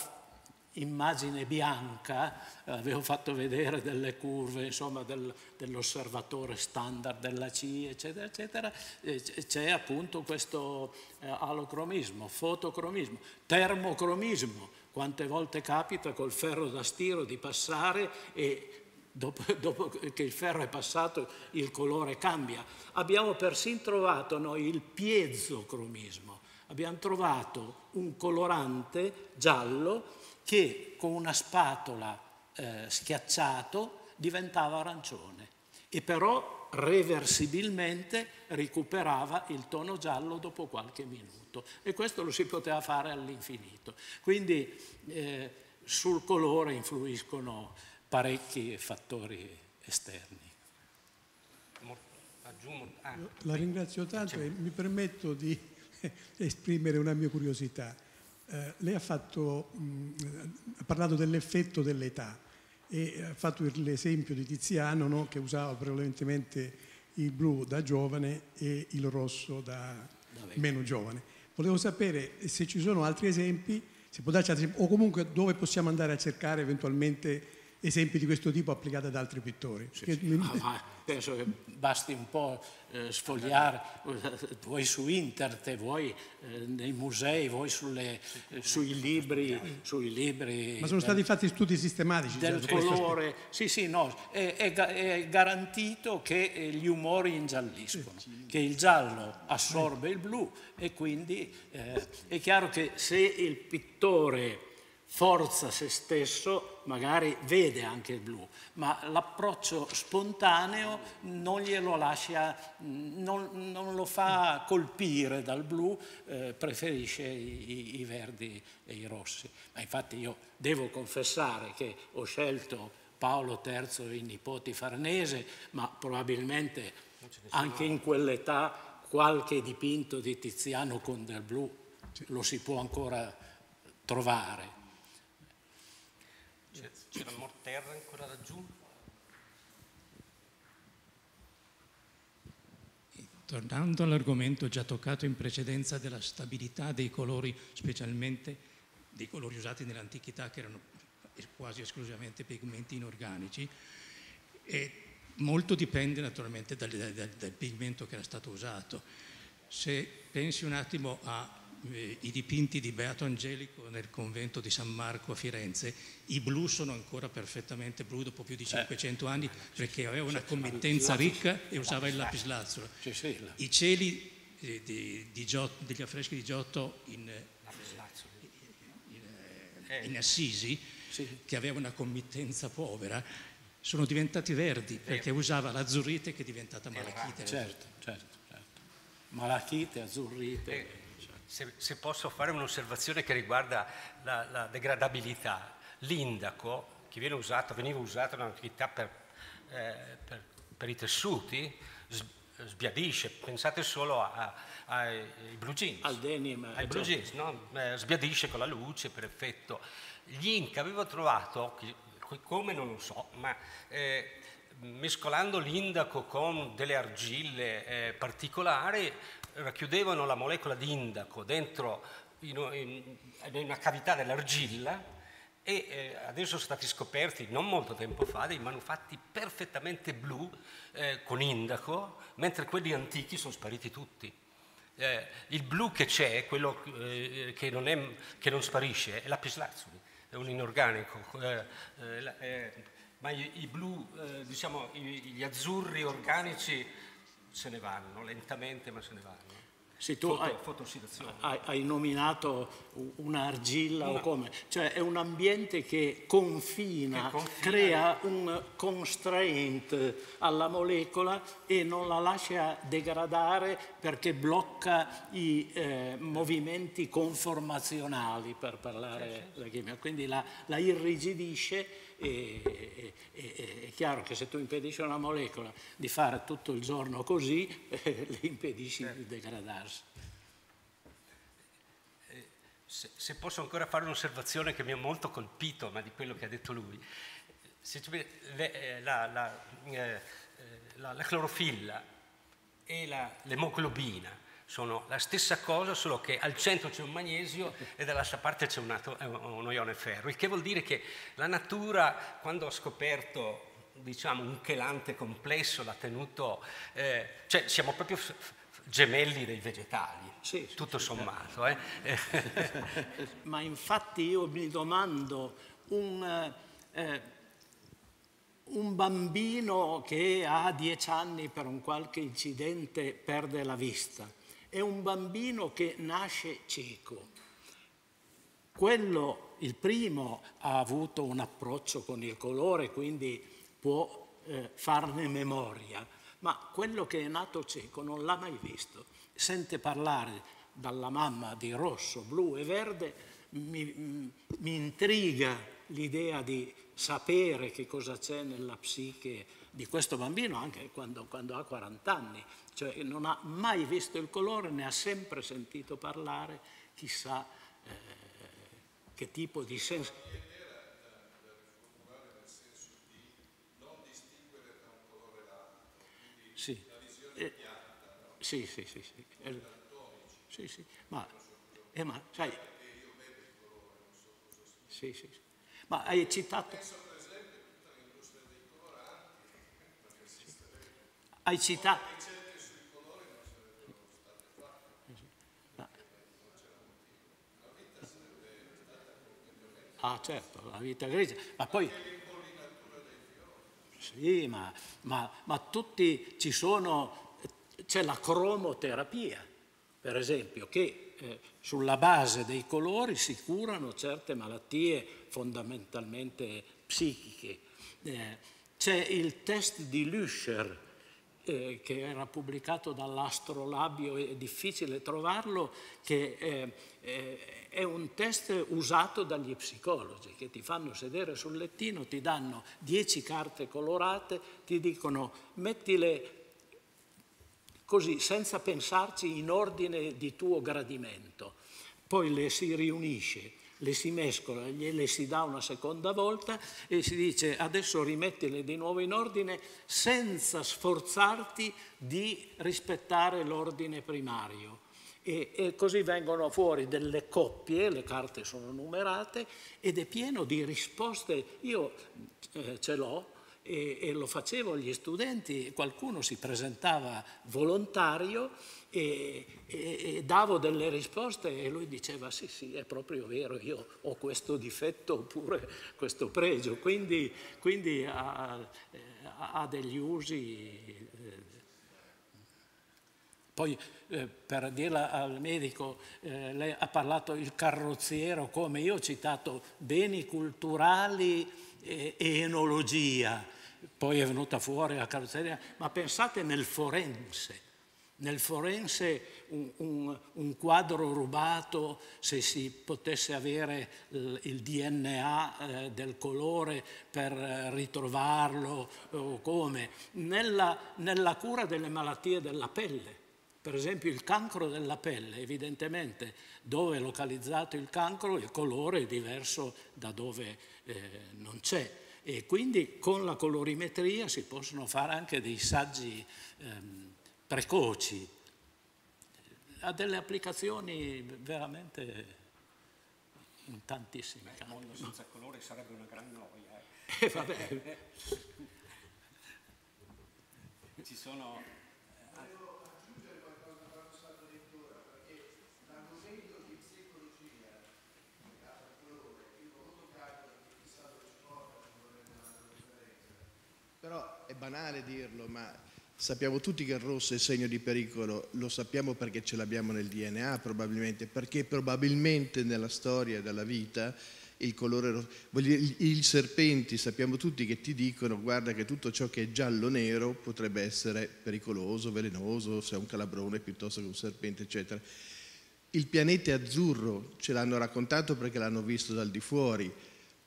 immagine bianca, eh, avevo fatto vedere delle curve insomma, del, dell'osservatore standard della C, eccetera, eccetera, eh, c'è appunto questo eh, alocromismo, fotocromismo, termocromismo, quante volte capita col ferro da stiro di passare e Dopo, dopo, che il ferro è passato il colore cambia. Abbiamo persino trovato noi il piezocromismo, abbiamo trovato un colorante giallo che con una spatola eh, schiacciato diventava arancione e però reversibilmente recuperava il tono giallo dopo qualche minuto e questo lo si poteva fare all'infinito. Quindi eh, sul colore influiscono parecchi fattori esterni. Ah, La ringrazio tanto e mi permetto di esprimere una mia curiosità. Eh, lei ha, fatto, mh, mm, ha parlato dell'effetto dell'età e ha fatto l'esempio di Tiziano no? che usava prevalentemente il blu da giovane e il rosso da meno giovane. Volevo sapere se ci sono altri esempi, se può darci altri, o comunque dove possiamo andare a cercare eventualmente esempi di questo tipo applicati ad altri pittori. Sì, sì. Mi... Ah, penso che basti un po' eh, sfogliare, eh, vuoi su internet, vuoi eh, nei musei, vuoi sulle, sui, libri, sui, libri, Ma sono stati fatti studi sistematici. Del cioè, colore, sì sì, no, è, è, è, garantito che gli umori ingialliscono, che il giallo assorbe il blu e quindi è chiaro che se il pittore forza se stesso, magari vede anche il blu, ma l'approccio spontaneo non glielo lascia, non, non lo fa colpire dal blu, eh, preferisce i, i, verdi e i rossi. Ma infatti io devo confessare che ho scelto Paolo III, il nipoti farnese, ma probabilmente anche in quell'età qualche dipinto di Tiziano con del blu lo si può ancora trovare. C'era Morterra ancora laggiù? Tornando all'argomento già toccato in precedenza della stabilità dei colori, specialmente dei colori usati nell'antichità che erano quasi esclusivamente pigmenti inorganici e molto dipende naturalmente dal, dal, dal, pigmento che era stato usato. Se pensi un attimo a eh, i dipinti di Beato Angelico nel convento di San Marco a Firenze, i blu sono ancora perfettamente blu dopo più di 500 eh. anni ah, perché aveva una committenza ricca e usava il lapislazzolo. I cieli eh, di, di Giotto, degli affreschi di Giotto in, eh, in, eh, eh. in Assisi, che aveva una committenza povera, sono diventati verdi perché usava l'azzurrite che è diventata malachite. Certo, certo, certo. Malachite, azzurrite. Se, se posso fare un'osservazione che riguarda la, la degradabilità, l'indaco che viene usato, veniva usato in antichità per, eh, per, per, i tessuti sbiadisce, pensate solo a, a, ai blue jeans, al denim, eh, ai blue certo. jeans, no? Eh, sbiadisce con la luce per effetto. Gli Inca avevano trovato, come non lo so, ma eh, mescolando l'indaco con delle argille eh, particolari, racchiudevano la molecola di indaco dentro in, una cavità dell'argilla e eh, adesso sono stati scoperti non molto tempo fa dei manufatti perfettamente blu eh, con indaco, mentre quelli antichi sono spariti tutti. Eh, il blu che c'è, quello eh, che, non è, che, non sparisce, è lapislazzuli, è un inorganico. Eh, eh, ma i, i blu, diciamo, i, gli azzurri organici se ne vanno, lentamente ma se ne vanno. Sì, tu Foto, hai, hai, nominato un'argilla no. o come, cioè è un ambiente che confina, che confina crea in... un constraint alla molecola e non la lascia degradare perché blocca i eh, movimenti conformazionali, per parlare sì, sì. la chimica, quindi la, la irrigidisce e, e, e, è chiaro che se tu impedisci a una molecola di fare tutto il giorno così, eh, le impedisci certo. di degradarsi. Eh, se, se posso ancora fare un'osservazione che mi ha molto colpito, ma di quello che ha detto lui, se le, eh, la, la, eh, la, la, clorofilla e l'emoglobina sono la stessa cosa, solo che al centro c'è un magnesio e dall'altra parte c'è un, ato, eh, un ione ferro, il che vuol dire che la natura, quando ha scoperto diciamo, un chelante complesso, l'ha tenuto, eh, cioè siamo proprio gemelli dei vegetali, sì, tutto sì, sommato. Eh. Ma infatti io mi domando, un, eh, eh, un bambino che ha dieci anni per un qualche incidente perde la vista, è un bambino che nasce cieco. Quello, il primo, ha avuto un approccio con il colore, quindi può eh, farne memoria, ma quello che è nato cieco non l'ha mai visto. Sente parlare dalla mamma di rosso, blu e verde, mi, mm, mi intriga l'idea di sapere che cosa c'è nella psiche di questo bambino anche quando, quando ha 40 anni, cioè non ha mai visto il colore, ne ha sempre sentito parlare, chissà eh, che tipo di senso... Sì. La visione Eh, sì, sì, sì, sì. Eh, sì, sì. Ma, eh, ma, sai, sì, sì, sì. ma hai citato... Hai citato... Ah certo, la vita grigia, ma poi... Sì, ma, ma, ma tutti ci sono, c'è la cromoterapia, per esempio, che eh, sulla base dei colori si curano certe malattie fondamentalmente psichiche. Eh, c'è il test di Lüscher, eh, che era pubblicato dall'Astrolabio, è difficile trovarlo, che eh, eh, è un test usato dagli psicologi che ti fanno sedere sul lettino, ti danno dieci carte colorate, ti dicono mettile così, senza pensarci, in ordine di tuo gradimento. Poi le si riunisce, le si mescola, gliele si dà una seconda volta e si dice adesso rimettile di nuovo in ordine senza sforzarti di rispettare l'ordine primario e, e, così vengono fuori delle coppie, le carte sono numerate ed è pieno di risposte. Io eh, ce l'ho e, e, lo facevo agli studenti, qualcuno si presentava volontario e, e, davo delle risposte e lui diceva sì sì è proprio vero, io ho questo difetto oppure questo pregio, quindi, quindi ha, eh, ha degli usi poi eh, per dirla al medico, eh, lei ha parlato il carrozziero come io ho citato beni culturali e, enologia, poi è venuta fuori la carrozzeria, ma pensate nel forense. Nel forense un, un, un, quadro rubato, se si potesse avere il DNA eh, del colore per ritrovarlo o come, nella, nella cura delle malattie della pelle per esempio il cancro della pelle, evidentemente dove è localizzato il cancro il colore è diverso da dove eh, non c'è e quindi con la colorimetria si possono fare anche dei saggi ehm, precoci. Ha delle applicazioni veramente in tantissimi Beh, Il mondo senza colore sarebbe una gran noia. Eh. Eh, Ci sono Però è banale dirlo, ma sappiamo tutti che il rosso è segno di pericolo, lo sappiamo perché ce l'abbiamo nel DNA probabilmente, perché probabilmente nella storia della vita il colore rosso, i serpenti sappiamo tutti che ti dicono guarda che tutto ciò che è giallo-nero potrebbe essere pericoloso, velenoso, se è un calabrone piuttosto che un serpente eccetera. Il pianeta è azzurro, ce l'hanno raccontato perché l'hanno visto dal di fuori,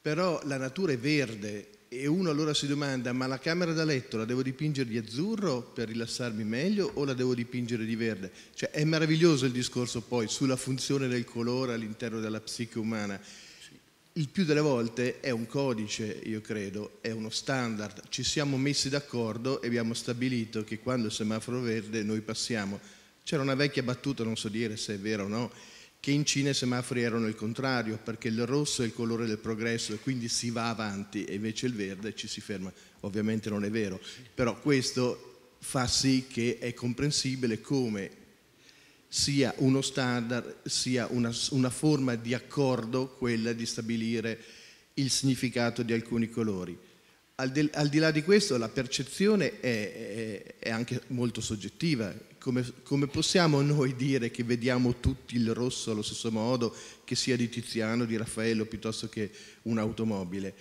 però la natura è verde e uno allora si domanda, ma la camera da letto la devo dipingere di azzurro per rilassarmi meglio o la devo dipingere di verde? Cioè è meraviglioso il discorso poi sulla funzione del colore all'interno della psiche umana. Il più delle volte è un codice, io credo, è uno standard. Ci siamo messi d'accordo e abbiamo stabilito che quando il semaforo verde noi passiamo. C'era una vecchia battuta, non so dire se è vera o no, che in Cina i semafori erano il contrario, perché il rosso è il colore del progresso e quindi si va avanti e invece il verde ci si ferma. Ovviamente non è vero, però questo fa sì che è comprensibile come sia uno standard, sia una, una forma di accordo quella di stabilire il significato di alcuni colori. Al di, al di là di questo la percezione è, è, è anche molto soggettiva, come, come, possiamo noi dire che vediamo tutti il rosso allo stesso modo, che sia di Tiziano, di Raffaello, piuttosto che un'automobile?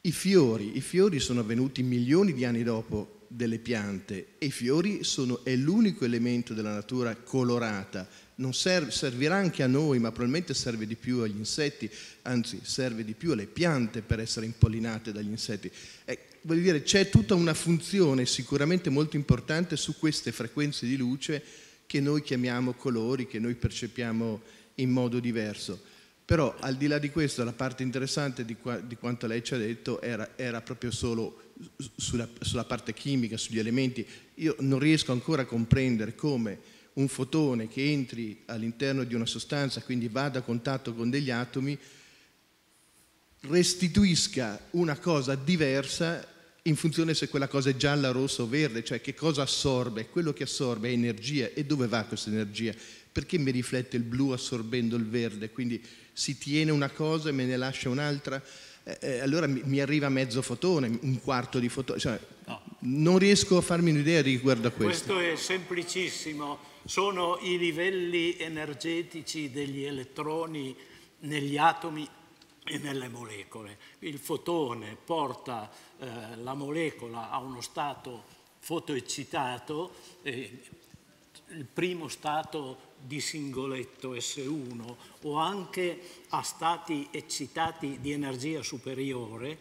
I fiori, i fiori sono avvenuti milioni di anni dopo delle piante e i fiori sono, è l'unico elemento della natura colorata serve, servirà anche a noi, ma probabilmente serve di più agli insetti, anzi serve di più alle piante per essere impollinate dagli insetti. E, eh, voglio dire, c'è tutta una funzione sicuramente molto importante su queste frequenze di luce che noi chiamiamo colori, che noi percepiamo in modo diverso. Però al di là di questo, la parte interessante di, qua, di quanto lei ci ha detto era, era proprio solo sulla, sulla parte chimica, sugli elementi. Io non riesco ancora a comprendere come un fotone che entri all'interno di una sostanza, quindi vada a contatto con degli atomi, restituisca una cosa diversa in funzione se quella cosa è gialla, rossa o verde, cioè che cosa assorbe, quello che assorbe è energia e dove va questa energia? Perché mi riflette il blu assorbendo il verde? Quindi si tiene una cosa e me ne lascia un'altra? Eh, eh allora mi, mi, arriva mezzo fotone, un quarto di fotone, cioè, no. non riesco a farmi un'idea riguardo a questo. Questo è semplicissimo, sono i livelli energetici degli elettroni negli atomi e nelle molecole. Il fotone porta eh, la molecola a uno stato fotoeccitato, eh, il primo stato di singoletto S1 o anche a stati eccitati di energia superiore,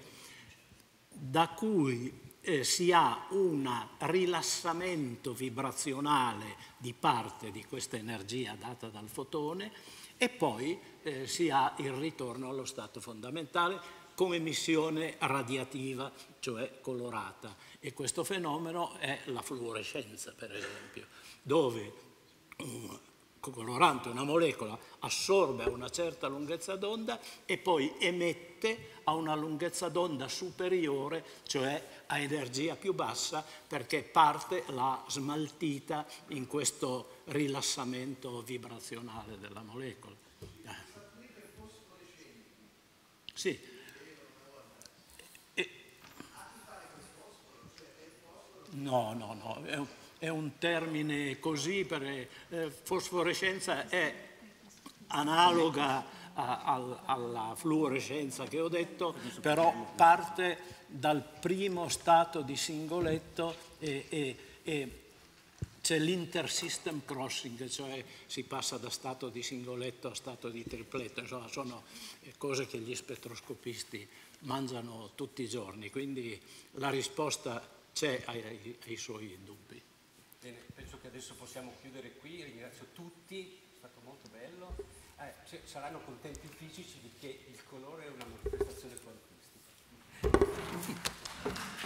da cui eh, si ha un rilassamento vibrazionale di parte di questa energia data dal fotone e poi eh, si ha il ritorno allo stato fondamentale con emissione radiativa, cioè colorata. E questo fenomeno è la fluorescenza, per esempio, dove un colorante, una molecola, assorbe a una certa lunghezza d'onda e poi emette a una lunghezza d'onda superiore, cioè a energia più bassa perché parte l'ha smaltita in questo rilassamento vibrazionale della molecola. Eh. Sì. No, no, no, è un, è un termine così perché eh, fosforescenza è analoga alla fluorescenza che ho detto, però parte dal primo stato di singoletto e, e, e c'è l'intersystem crossing, cioè si passa da stato di singoletto a stato di tripletto, insomma sono cose che gli spettroscopisti mangiano tutti i giorni, quindi la risposta c'è ai, ai suoi dubbi. Bene, penso che adesso possiamo chiudere qui, ringrazio tutti, è stato molto bello. Eh, saranno contenti fisici perché il colore è una manifestazione quantistica.